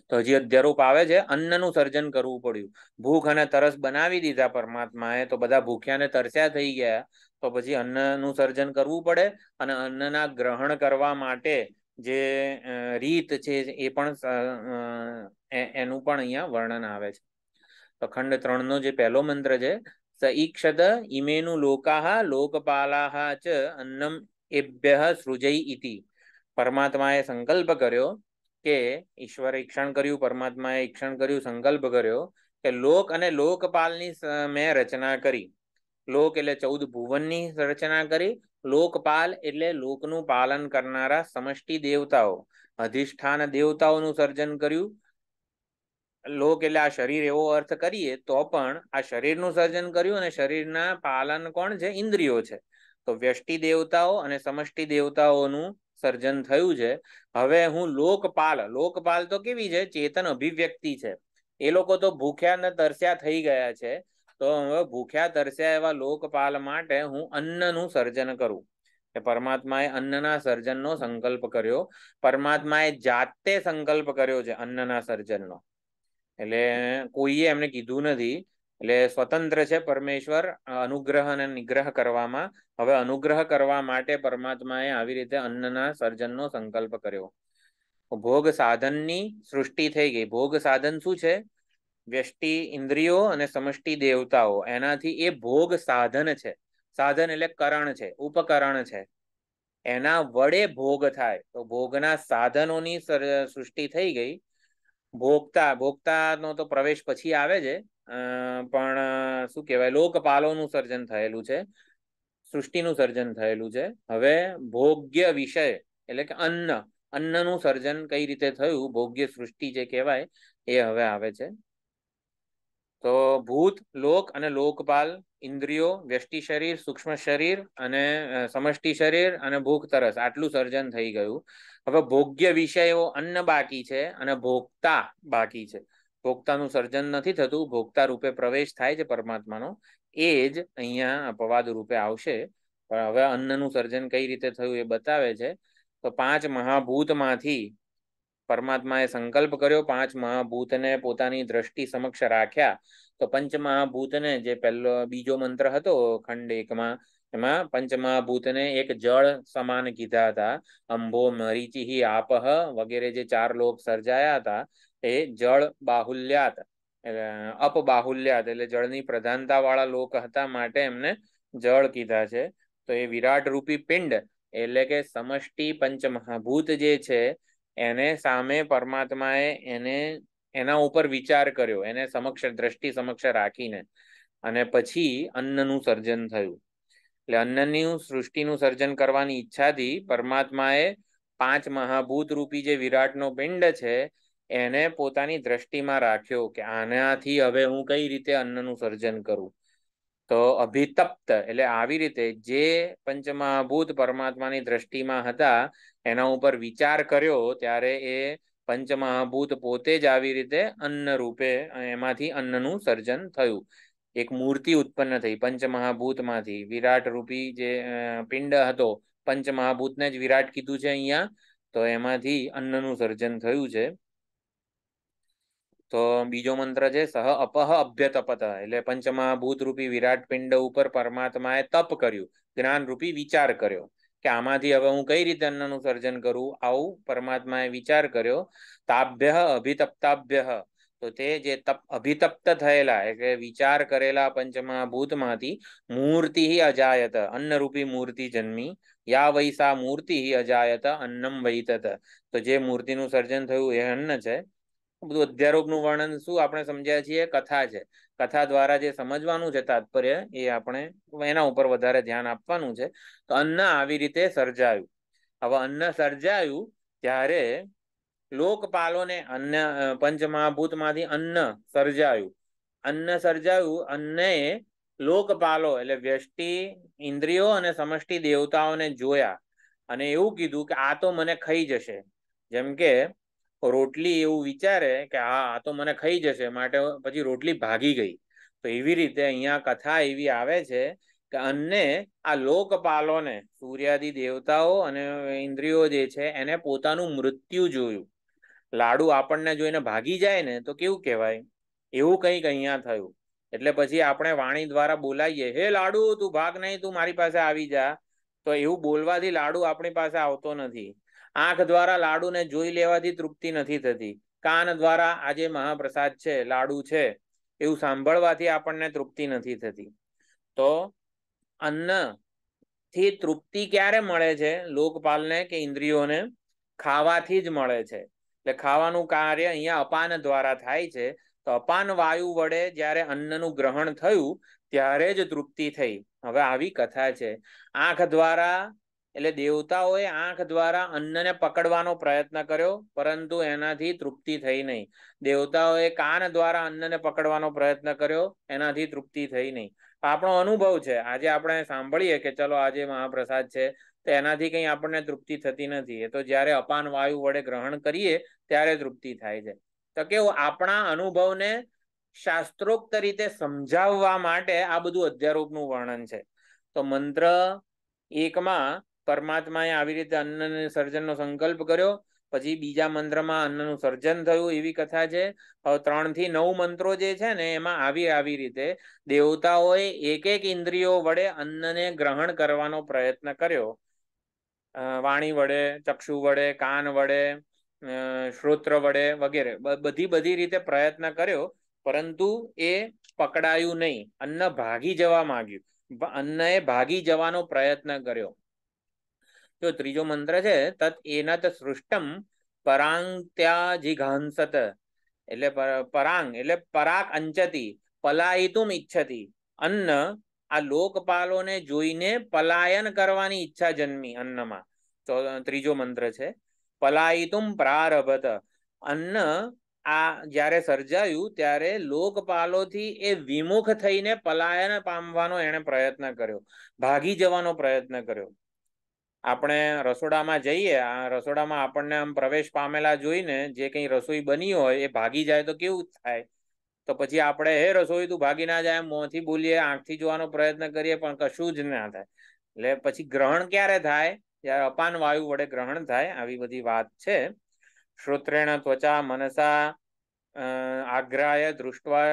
તો હજી અધ્યારૂપ આવે છે અન્નનું સર્જન કરવું પડ્યું ભૂખ અને તરસ બનાવી દીધા પરમાત્માએ તો બધા ભૂખ્યાને તરસ્યા થઈ ગયા તો પછી અન્નનું સર્જન કરવું પડે અને અન્નના ગ્રહણ કરવા માટે જે રીત છે એ પણ એનું પણ અહીંયા વર્ણન આવે છે અખંડ ત્રણનો જે પહેલો મંત્ર છે સ ઈક્ષદ ઇમેનુ લોકાહ લોકપાલાહ ચ અન્નમ એભ્ય સૃજય ઇતિ પરમાત્માએ સંકલ્પ કર્યો કે ઈશ્વરે ઈક્ષણ કર્યું પરમાત્માએ ઈક્ષણ કર્યું સંકલ્પ કર્યો કે લોક અને લોકપાલની મેં રચના કરી લોક એટલે ચૌદ ભુવનની રચના કરી લોકપાલ એટલે લોકનું પાલન કરનારા સમષ્ટિ દેવતાઓ અધિષ્ઠાન દેવતાઓનું સર્જન કર્યું લોક એટલે આ શરીર એવો અર્થ કરીએ તો પણ આ શરીરનું સર્જન કર્યું અને શરીરના પાલન કોણ છે ઇન્દ્રિયો છે તો વ્યષ્ટિ દેવતાઓ અને સમષ્ટિ દેવતાઓનું સર્જન થયું છે હવે હું લોકપાલ લોકપાલ તો કેવી છે ચેતન અભિવ્યક્તિ છે એ લોકો તો ભૂખ્યા ને તરસ્યા થઈ ગયા છે તો હવે ભૂખ્યા તરસ્યા એવા લોકપાલ માટે હું અન્નનું સર્જન કરું પરમાત્માએ અન્નના સર્જનનો સંકલ્પ કર્યો પરમાત્માએ જાતે સંકલ્પ કર્યો છે અન્નના સર્જનનો એટલે કોઈએ એમને કીધું નથી એટલે સ્વતંત્ર છે પરમેશ્વર અનુગ્રહ અને નિગ્રહ કરવામાં હવે અનુગ્રહ કરવા માટે પરમાત્માએ આવી રીતે અન્નના સર્જનનો સંકલ્પ કર્યો ભોગ સાધનની સૃષ્ટિ થઈ ગઈ ભોગ સાધન શું છે વ્યષ્ટિ ઇન્દ્રિયો અને સમષ્ટિ દેવતાઓ એનાથી એ ભોગ સાધન છે સાધન એટલે કરણ છે ઉપકરણ છે એના વડે ભોગ થાય તો ભોગના સાધનોની સૃષ્ટિ થઈ ગઈ ભોગતા ભોગતાનો તો પ્રવેશ પછી આવે છે પણ શું કહેવાય લોકપાલોનું સર્જન થયેલું છે સૃષ્ટિનું સર્જન થયેલું છે હવે ભોગ્ય વિષય એટલે કે અન્ન અન્નનું સર્જન કઈ રીતે થયું ભોગ્ય સૃષ્ટિ જે કહેવાય એ હવે આવે છે તો ભૂત લોક અને લોકપાલ ઇન્દ્રિયો વ્યષ્ટિ શરીર સૂક્ષ્મ શરીર અને સમષ્ટિ શરીર અને ભૂખ તરસ આટલું સર્જન થઈ ગયું હવે ભોગ્ય વિષયો અન્ન બાકી છે અને ભોગતા બાકી છે ભોગતાનું સર્જન નથી થતું ભોગતા રૂપે પ્રવેશ થાય છે પરમાત્માનો એ જ અહીંયા અપવાદ રૂપે આવશે પણ હવે અન્નનું સર્જન કઈ રીતે થયું એ બતાવે છે તો પાંચ મહાભૂતમાંથી પરમાત્માએ સંકલ્પ કર્યો પાંચ મહાભૂતને પોતાની દ્રષ્ટિ સમક્ષ રાખ્યા તો પંચ જે પહેલો બીજો મંત્ર હતો ખંડ એકમાં એમાં પંચ એક જળ સમાન કીધા હતા અંભો મરીચી આપહ વગેરે જે ચાર લોક સર્જાયા હતા એ જળ બાહુલ્યાત અપબાહુલ્યાત એટલે જળની પ્રધાનતા વાળા લોક હતા માટે એમને જળ કીધા છે તો એ વિરાટ રૂપી પિંડ એટલે કે સમષ્ટિ પંચમહાભૂત જે છે એને સામે પરમાત્માએ એને એના ઉપર વિચાર કર્યો એને સમક્ષ દ્રષ્ટિ સમક્ષ રાખીને અને પછી અન્નનું સર્જન થયું એટલે અન્નનું સૃષ્ટિનું સર્જન કરવાની ઈચ્છાથી પરમાત્માએ પાંચ મહાભૂત રૂપી જે વિરાટનો પિંડ છે એને પોતાની દ્રષ્ટિમાં રાખ્યો કે આનાથી હવે હું કઈ રીતે અન્નનું સર્જન કરું તો અભિતપ્ત એટલે આવી રીતે જે પંચમહાભૂત પરમાત્માની દ્રષ્ટિમાં હતા એના ઉપર વિચાર કર્યો ત્યારે એ પંચમહાભૂત પોતે જ આવી રીતે અન્ન રૂપે એમાંથી અન્નનું સર્જન થયું એક મૂર્તિ ઉત્પન્ન થઈ પંચમહાભૂતમાંથી વિરાટ રૂપી જે પિંડ હતો પંચમહાભૂતને જ વિરાટ કીધું છે અહીંયા તો એમાંથી અન્નનું સર્જન થયું છે તો બીજો મંત્ર છે સહ અપહ અભ્યતપત એટલે પંચમહાભૂત રૂપી વિરાટ પિંડ ઉપર પરમાત્માએ તપ કર્યું જ્ઞાન રૂપી વિચાર કર્યો કે આમાંથી હવે હું કઈ રીતે અન્નનું સર્જન કરું આવું પરમાત્માએ વિચાર કર્યો તાભ્ય અભિતપ્તાભ્ય તો તે જે તપ અભિતપ્ત થયેલા એટલે વિચાર કરેલા પંચમહાભૂતમાંથી મૂર્તિ અજાયત અન્નરૂપી મૂર્તિ જન્મી યા વૈસા મૂર્તિ અજાયત અન્નમ વૈતત તો જે મૂર્તિનું સર્જન થયું એ અન્ન છે બધું અધ્યારોપનું વર્ણન શું આપણે સમજ્યા છીએ કથા છે કથા દ્વારા જે સમજવાનું છે તાત્પર્ય એ આપણે એના ઉપર વધારે ધ્યાન આપવાનું છે તો અન્ન આવી રીતે સર્જાયું હવે અન્ન સર્જાયું ત્યારે લોકપાલોને અન્ન પંચમહાભૂતમાંથી અન્ન સર્જાયું અન્ન સર્જાયું અન્નએ લોકપાલો એટલે વ્યષ્ટિ ઇન્દ્રિયો અને સમષ્ટિ દેવતાઓને જોયા અને એવું કીધું કે આ તો મને ખાઈ જશે જેમ કે રોટલી એવું વિચારે કે હા આ તો મને ખાઈ જશે માટે પછી રોટલી ભાગી ગઈ તો એવી રીતે અહીંયા કથા એવી આવે છે કે અન્ને આ લોકપાલોને સૂર્યાદી દેવતાઓ અને ઇન્દ્રિયો જે છે એને પોતાનું મૃત્યુ જોયું લાડુ આપણને જોઈને ભાગી જાય ને તો કેવું કહેવાય એવું કંઈક અહીંયા થયું એટલે પછી આપણે વાણી દ્વારા બોલાઈએ હે લાડુ તું ભાગ નહીં તું મારી પાસે આવી જા તો એવું બોલવાથી લાડુ આપણી પાસે આવતો નથી આંખ દ્વારા લાડુને જોઈ લેવાથી તૃપ્તિ નથી થતી કાન દ્વારા આજે મહાપ્રસાદ છે લાડુ છે એવું સાંભળવાથી આપણને તૃપ્તિ નથી થતી તો અન્ન થી તૃપ્તિ ક્યારે મળે છે લોકપાલને કે ઇન્દ્રિયોને ખાવાથી જ મળે છે એટલે ખાવાનું કાર્ય અહીંયા અપાન દ્વારા થાય છે તો અપાન વાયુ વડે જ્યારે અન્નનું ગ્રહણ થયું ત્યારે જ તૃપ્તિ થઈ હવે આવી કથા છે આંખ દ્વારા એટલે દેવતાઓએ આંખ દ્વારા અન્નને પકડવાનો પ્રયત્ન કર્યો પરંતુ એનાથી તૃપ્તિ થઈ નહીં દેવતાઓએ કાન દ્વારા અન્નને પકડવાનો પ્રયત્ન કર્યો એનાથી તૃપ્તિ થઈ નહીં આપણો અનુભવ છે આજે આપણે સાંભળીએ કે ચલો આજે મહાપ્રસાદ છે તો એનાથી કંઈ આપણને તૃપ્તિ થતી નથી એ તો જ્યારે અપાન વાયુ વડે ગ્રહણ કરીએ ત્યારે તૃપ્તિ થાય છે તો કેવું આપણા અનુભવને શાસ્ત્રોક્ત રીતે સમજાવવા માટે આ બધું અધ્યારૂપનું વર્ણન છે તો મંત્ર એકમાં પરમાત્માએ આવી રીતે અન્નને સર્જનનો સંકલ્પ કર્યો પછી બીજા મંત્રમાં અન્નનું સર્જન થયું એવી કથા છે હવે ત્રણ થી નવ મંત્રો જે છે ને એમાં આવી આવી રીતે દેવતાઓએ એક એક ઇન્દ્રિયો વડે અન્નને ગ્રહણ કરવાનો પ્રયત્ન કર્યો વાણી વડે ચક્ષુ વડે કાન વડે શ્રોત્ર વડે વગેરે બધી બધી રીતે પ્રયત્ન કર્યો પરંતુ એ પકડાયું નહીં અન્ન ભાગી જવા માંગ્યું અન્નએ ભાગી જવાનો પ્રયત્ન કર્યો જો ત્રીજો મંત્ર છે તત એનત સૃષ્ટમ પરાંત્યા જીઘાંસત એટલે પરાંગ એટલે પરાક અંચતી પલાયિતુમ ઈચ્છતિ અન્ન આ લોકપાલોને જોઈને પલાયન કરવાની ઈચ્છા જન્મી અન્નમાં તો ત્રીજો મંત્ર છે પલાયિતુમ પ્રારભત અન્ન આ જ્યારે સર્જાયું ત્યારે લોકપાલોથી એ વિમુખ થઈને પલાયન પામવાનો એણે પ્રયત્ન કર્યો ભાગી જવાનો પ્રયત્ન કર્યો આપણે રસોડામાં જઈએ આ રસોડામાં આપણને આમ પ્રવેશ પામેલા જોઈને જે કંઈ રસોઈ બની હોય એ ભાગી જાય તો કેવું થાય તો પછી આપણે હે રસોઈ તું ભાગી ના જાય મોંથી બોલીએ આંખથી જોવાનો પ્રયત્ન કરીએ પણ કશું જ ના થાય એટલે પછી ગ્રહણ ક્યારે થાય જ્યારે અપાન વાયુ વડે ગ્રહણ થાય આવી બધી વાત છે શ્રોત્રેણ ત્વચા મનસા આગ્રાય દૃષ્ટવા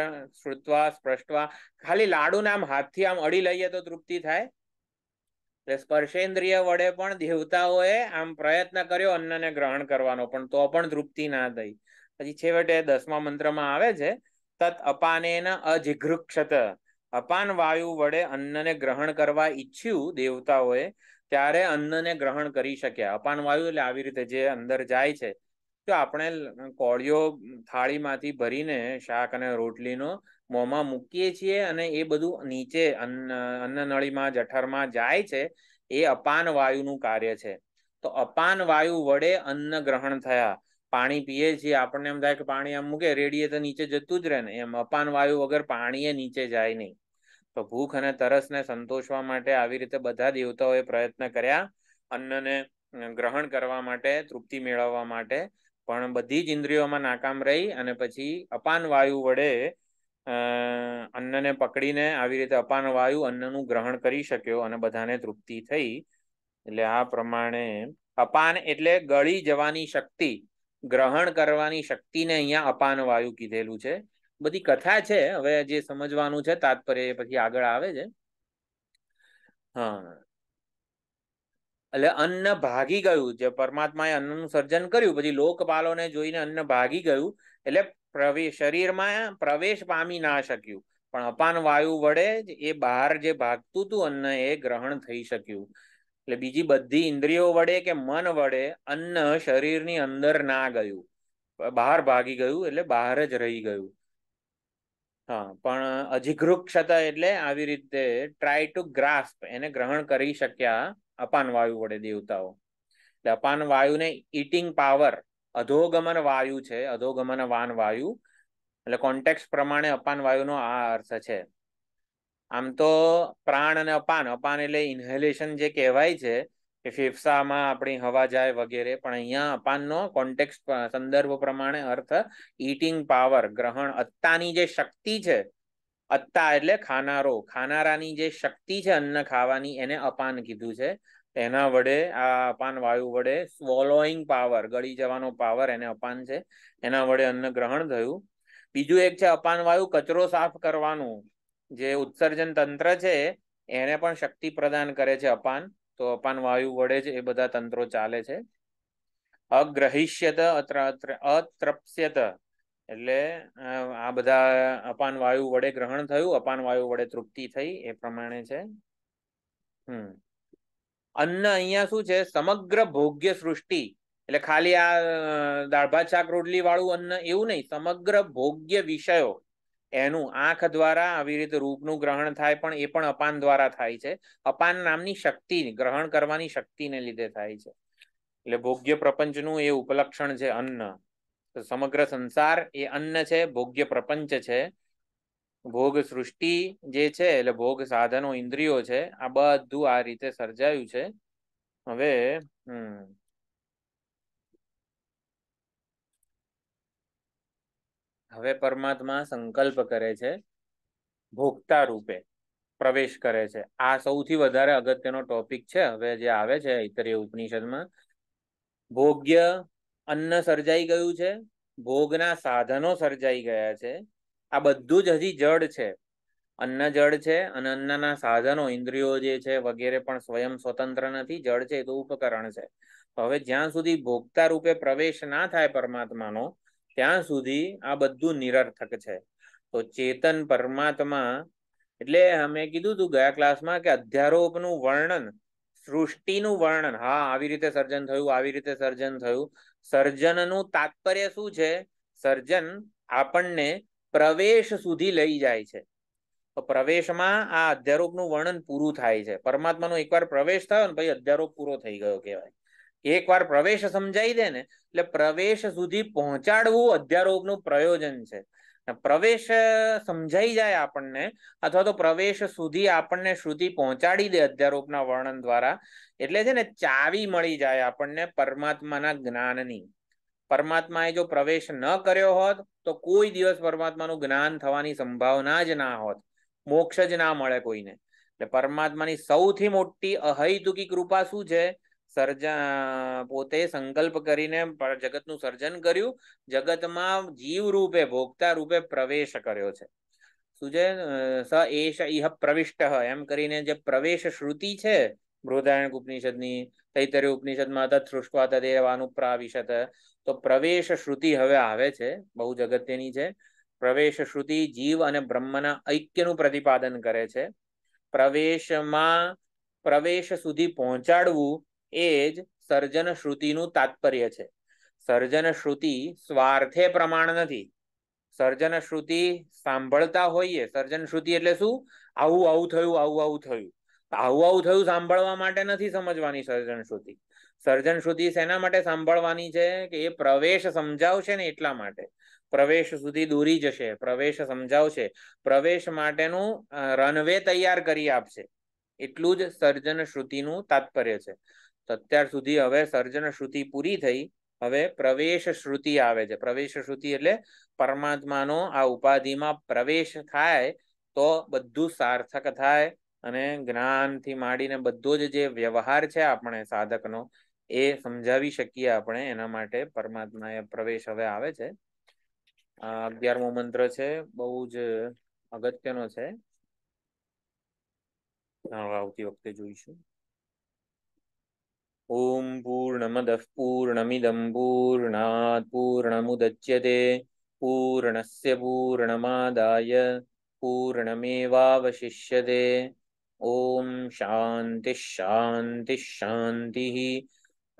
શ્રુત્વા સ્પૃષ્ટવા ખાલી લાડુને આમ હાથથી આમ અડી લઈએ તો તૃપ્તિ થાય એટલે સ્પર્શેન્દ્રિય વડે પણ દેવતાઓએ આમ પ્રયત્ન કર્યો અન્નને ગ્રહણ કરવાનો પણ તો પણ તૃપ્તિ ના થઈ પછી છેવટે દસમા મંત્રમાં આવે છે તત અપાનેન અજિઘૃક્ષત અપાન વાયુ વડે અન્નને ગ્રહણ કરવા ઈચ્છ્યું દેવતાઓએ ત્યારે અન્નને ગ્રહણ કરી શક્યા અપાન વાયુ એટલે આવી રીતે જે અંદર જાય છે તો આપણે કોળીઓ થાળીમાંથી ભરીને શાક અને રોટલીનો મોંમાં મૂકીએ છીએ અને એ બધું નીચે અન્ન અન્નનળીમાં જઠરમાં જાય છે એ અપાન વાયુનું કાર્ય છે તો અપાન વાયુ વડે અન્ન ગ્રહણ થયા પાણી પીએ છીએ આપણને એમ થાય કે પાણી આમ મૂકે રેડીએ તો નીચે જતું જ રહે ને એમ અપાન વાયુ વગર પાણીએ નીચે જાય નહીં તો ભૂખ અને તરસને સંતોષવા માટે આવી રીતે બધા દેવતાઓએ પ્રયત્ન કર્યા અન્નને ગ્રહણ કરવા માટે તૃપ્તિ મેળવવા માટે પણ બધી જ ઇન્દ્રિયોમાં નાકામ રહી અને પછી અપાન વાયુ વડે અન્નને પકડીને આવી રીતે અપાન વાયુ અન્નનું ગ્રહણ કરી શક્યો અને બધાને તૃપ્તિ થઈ એટલે આ પ્રમાણે અપાન એટલે ગળી જવાની શક્તિ ગ્રહણ કરવાની શક્તિને અહીંયા અપાન વાયુ કીધેલું છે બધી કથા છે હવે જે સમજવાનું છે તાત્પર્ય પછી આગળ આવે છે હા એટલે અન્ન ભાગી ગયું જે પરમાત્માએ અન્નનું સર્જન કર્યું પછી લોકપાલોને જોઈને અન્ન ભાગી ગયું એટલે પ્રવેશ શરીરમાં પ્રવેશ પામી ના શક્યું પણ અપાન વાયુ વડે જ એ બહાર જે ભાગતું હતું અન્ન એ ગ્રહણ થઈ શક્યું એટલે બીજી બધી ઇન્દ્રિયો વડે કે મન વડે અન્ન શરીરની અંદર ના ગયું બહાર ભાગી ગયું એટલે બહાર જ રહી ગયું હા પણ છતાં એટલે આવી રીતે ટ્રાય ટુ ગ્રાસ્પ એને ગ્રહણ કરી શક્યા અપાન વાયુ વડે દેવતાઓ એટલે અપાન વાયુને ઇટિંગ પાવર અધોગમન વાયુ છે અધોગમન વાન વાયુ એટલે કોન્ટેક્સ પ્રમાણે અપાન વાયુનો આ અર્થ છે આમ તો પ્રાણ અને અપાન અપાન એટલે ઇન્હેલેશન જે કહેવાય છે કે ફેફસામાં આપણી હવા જાય વગેરે પણ અહીંયા અપાનનો કોન્ટેક્સ સંદર્ભ પ્રમાણે અર્થ ઇટિંગ પાવર ગ્રહણ અત્તાની જે શક્તિ છે અત્તા એટલે ખાનારો ખાનારાની જે શક્તિ છે અન્ન ખાવાની એને અપાન કીધું છે એના વડે આ અપાન વાયુ વડે સ્વોલોઈંગ પાવર ગળી જવાનો પાવર એને અપાન છે એના વડે અન્ન ગ્રહણ થયું બીજું એક છે અપાન વાયુ કચરો સાફ કરવાનું જે ઉત્સર્જન તંત્ર છે એને પણ શક્તિ પ્રદાન કરે છે અપાન તો અપાન વાયુ વડે જ એ બધા તંત્રો ચાલે છે અગ્રહિષ્યત અત્ર અતૃપ્સ્યત એટલે આ બધા અપાન વાયુ વડે ગ્રહણ થયું અપાન વાયુ વડે તૃપ્તિ થઈ એ પ્રમાણે છે હમ અન્ન અહીંયા શું છે સમગ્ર ભોગ્ય સૃષ્ટિ એટલે ખાલી આ દાળ ભાત શાક રોટલી વાળું અન્ન એવું નહીં સમગ્ર ભોગ્ય વિષયો એનું આંખ દ્વારા આવી રીતે રૂપનું ગ્રહણ થાય પણ એ પણ અપાન દ્વારા થાય છે અપાન નામની શક્તિ ગ્રહણ કરવાની શક્તિને લીધે થાય છે એટલે ભોગ્ય પ્રપંચનું એ ઉપલક્ષણ છે અન્ન સમગ્ર સંસાર એ અન્ન છે ભોગ્ય પ્રપંચ છે ભોગ સૃષ્ટિ જે છે એટલે ભોગ સાધનો ઇન્દ્રિયો છે આ બધું આ રીતે સર્જાયું છે હવે હમ હવે પરમાત્મા સંકલ્પ કરે છે ભોગતા રૂપે પ્રવેશ કરે છે આ સૌથી વધારે અગત્યનો ટોપિક છે હવે જે આવે છે ઐતરીય ઉપનિષદમાં ભોગ્ય અન્ન સર્જાઈ ગયું છે ભોગના સાધનો સર્જાઈ ગયા છે આ બધું જ હજી જડ છે અન્ન જળ છે અને અન્નના સાધનો ઇન્દ્રિયો જે છે વગેરે પણ સ્વયં સ્વતંત્ર નથી જળ છે એ તો ઉપકરણ છે હવે જ્યાં સુધી ભોગતા રૂપે પ્રવેશ ના થાય પરમાત્માનો ત્યાં સુધી આ બધું નિરર્થક છે તો ચેતન પરમાત્મા એટલે અમે કીધું હતું ગયા ક્લાસમાં કે અધ્યારોપનું વર્ણન સૃષ્ટિનું વર્ણન હા આવી રીતે સર્જન થયું આવી રીતે સર્જન થયું સર્જનનું તાત્પર્ય શું છે સર્જન આપણને પ્રવેશ સુધી લઈ જાય છે તો પ્રવેશમાં આ અધ્યારોપનું વર્ણન પૂરું થાય છે પરમાત્માનો એકવાર પ્રવેશ થયો ને ભાઈ અધ્યારોપ પૂરો થઈ ગયો કહેવાય એકવાર પ્રવેશ સમજાઈ દે ને એટલે પ્રવેશ સુધી પહોંચાડવું અધ્યારોપનું પ્રયોજન છે પ્રવેશ સમજાઈ જાય આપણને અથવા તો પ્રવેશ સુધી આપણને શ્રુતિ પહોંચાડી દે અધ્યારોપના વર્ણન દ્વારા એટલે છે ને ચાવી મળી જાય આપણને પરમાત્માના જ્ઞાનની પરમાત્મા એ જો પ્રવેશ ન કર્યો હોત તો કોઈ દિવસ પરમાત્માનું જ્ઞાન થવાની સંભાવના જ ના હોત મોક્ષ જ ના મળે કોઈને એટલે પરમાત્માની સૌથી મોટી અહૈતુકી કૃપા શું છે સર્જન પોતે સંકલ્પ કરીને જગતનું સર્જન કર્યું જગતમાં જીવ રૂપે ભોગતા રૂપે પ્રવેશ કર્યો છે શું છે સ એશ ઇહ પ્રવિષ્ટ એમ કરીને જે પ્રવેશ શ્રુતિ છે બૃહદારણ ઉપનિષદની તૈતરી ઉપનિષદમાં તત્સૃષ્ટવા તદેવાનુપ્રાવિશત તો પ્રવેશ શ્રુતિ હવે આવે છે બહુ જ અગત્યની છે પ્રવેશ શ્રુતિ જીવ અને બ્રહ્મના ઐક્યનું પ્રતિપાદન કરે છે પ્રવેશમાં પ્રવેશ સુધી પહોંચાડવું એ જ સર્જન શ્રુતિનું તાત્પર્ય છે સર્જન શ્રુતિ સ્વાર્થે પ્રમાણ નથી સર્જન શ્રુતિ સાંભળતા હોઈએ સર્જન શ્રુતિ એટલે શું આવું આવું થયું આવું આવું થયું આવું આવું થયું સાંભળવા માટે નથી સમજવાની સર્જન શ્રુતિ સર્જન સુધી શેના માટે સાંભળવાની છે કે એ પ્રવેશ સમજાવશે ને એટલા માટે પ્રવેશ સુધી દોરી જશે પ્રવેશ સમજાવશે પ્રવેશ માટેનું રનવે તૈયાર કરી આપશે એટલું જ સર્જન શ્રુતિનું તાત્પર્ય છે તો અત્યાર સુધી હવે સર્જન શ્રુતિ પૂરી થઈ હવે પ્રવેશ શ્રુતિ આવે છે પ્રવેશ શ્રુતિ એટલે પરમાત્માનો આ ઉપાધિમાં પ્રવેશ થાય તો બધું સાર્થક થાય અને જ્ઞાનથી માંડીને બધો જ જે વ્યવહાર છે આપણે સાધકનો એ સમજાવી શકીયા આપણે એના માટે પરમાત્માએ પ્રવેશ હવે આવે છે આ 11મો મંત્ર છે બહુ જ અગત્યનો છે આવતી વખતે જોઈશું ૐ પૂર્ણમદ ફ પૂર્ણમિદં પૂર્ણાર્થ પૂર્ણમુદ્યતે પૂર્ણસ્ય પૂર્ણમાદાય પૂર્ણમેવાવશ્યધે ૐ શાંતિ શાંતિ શાંતિ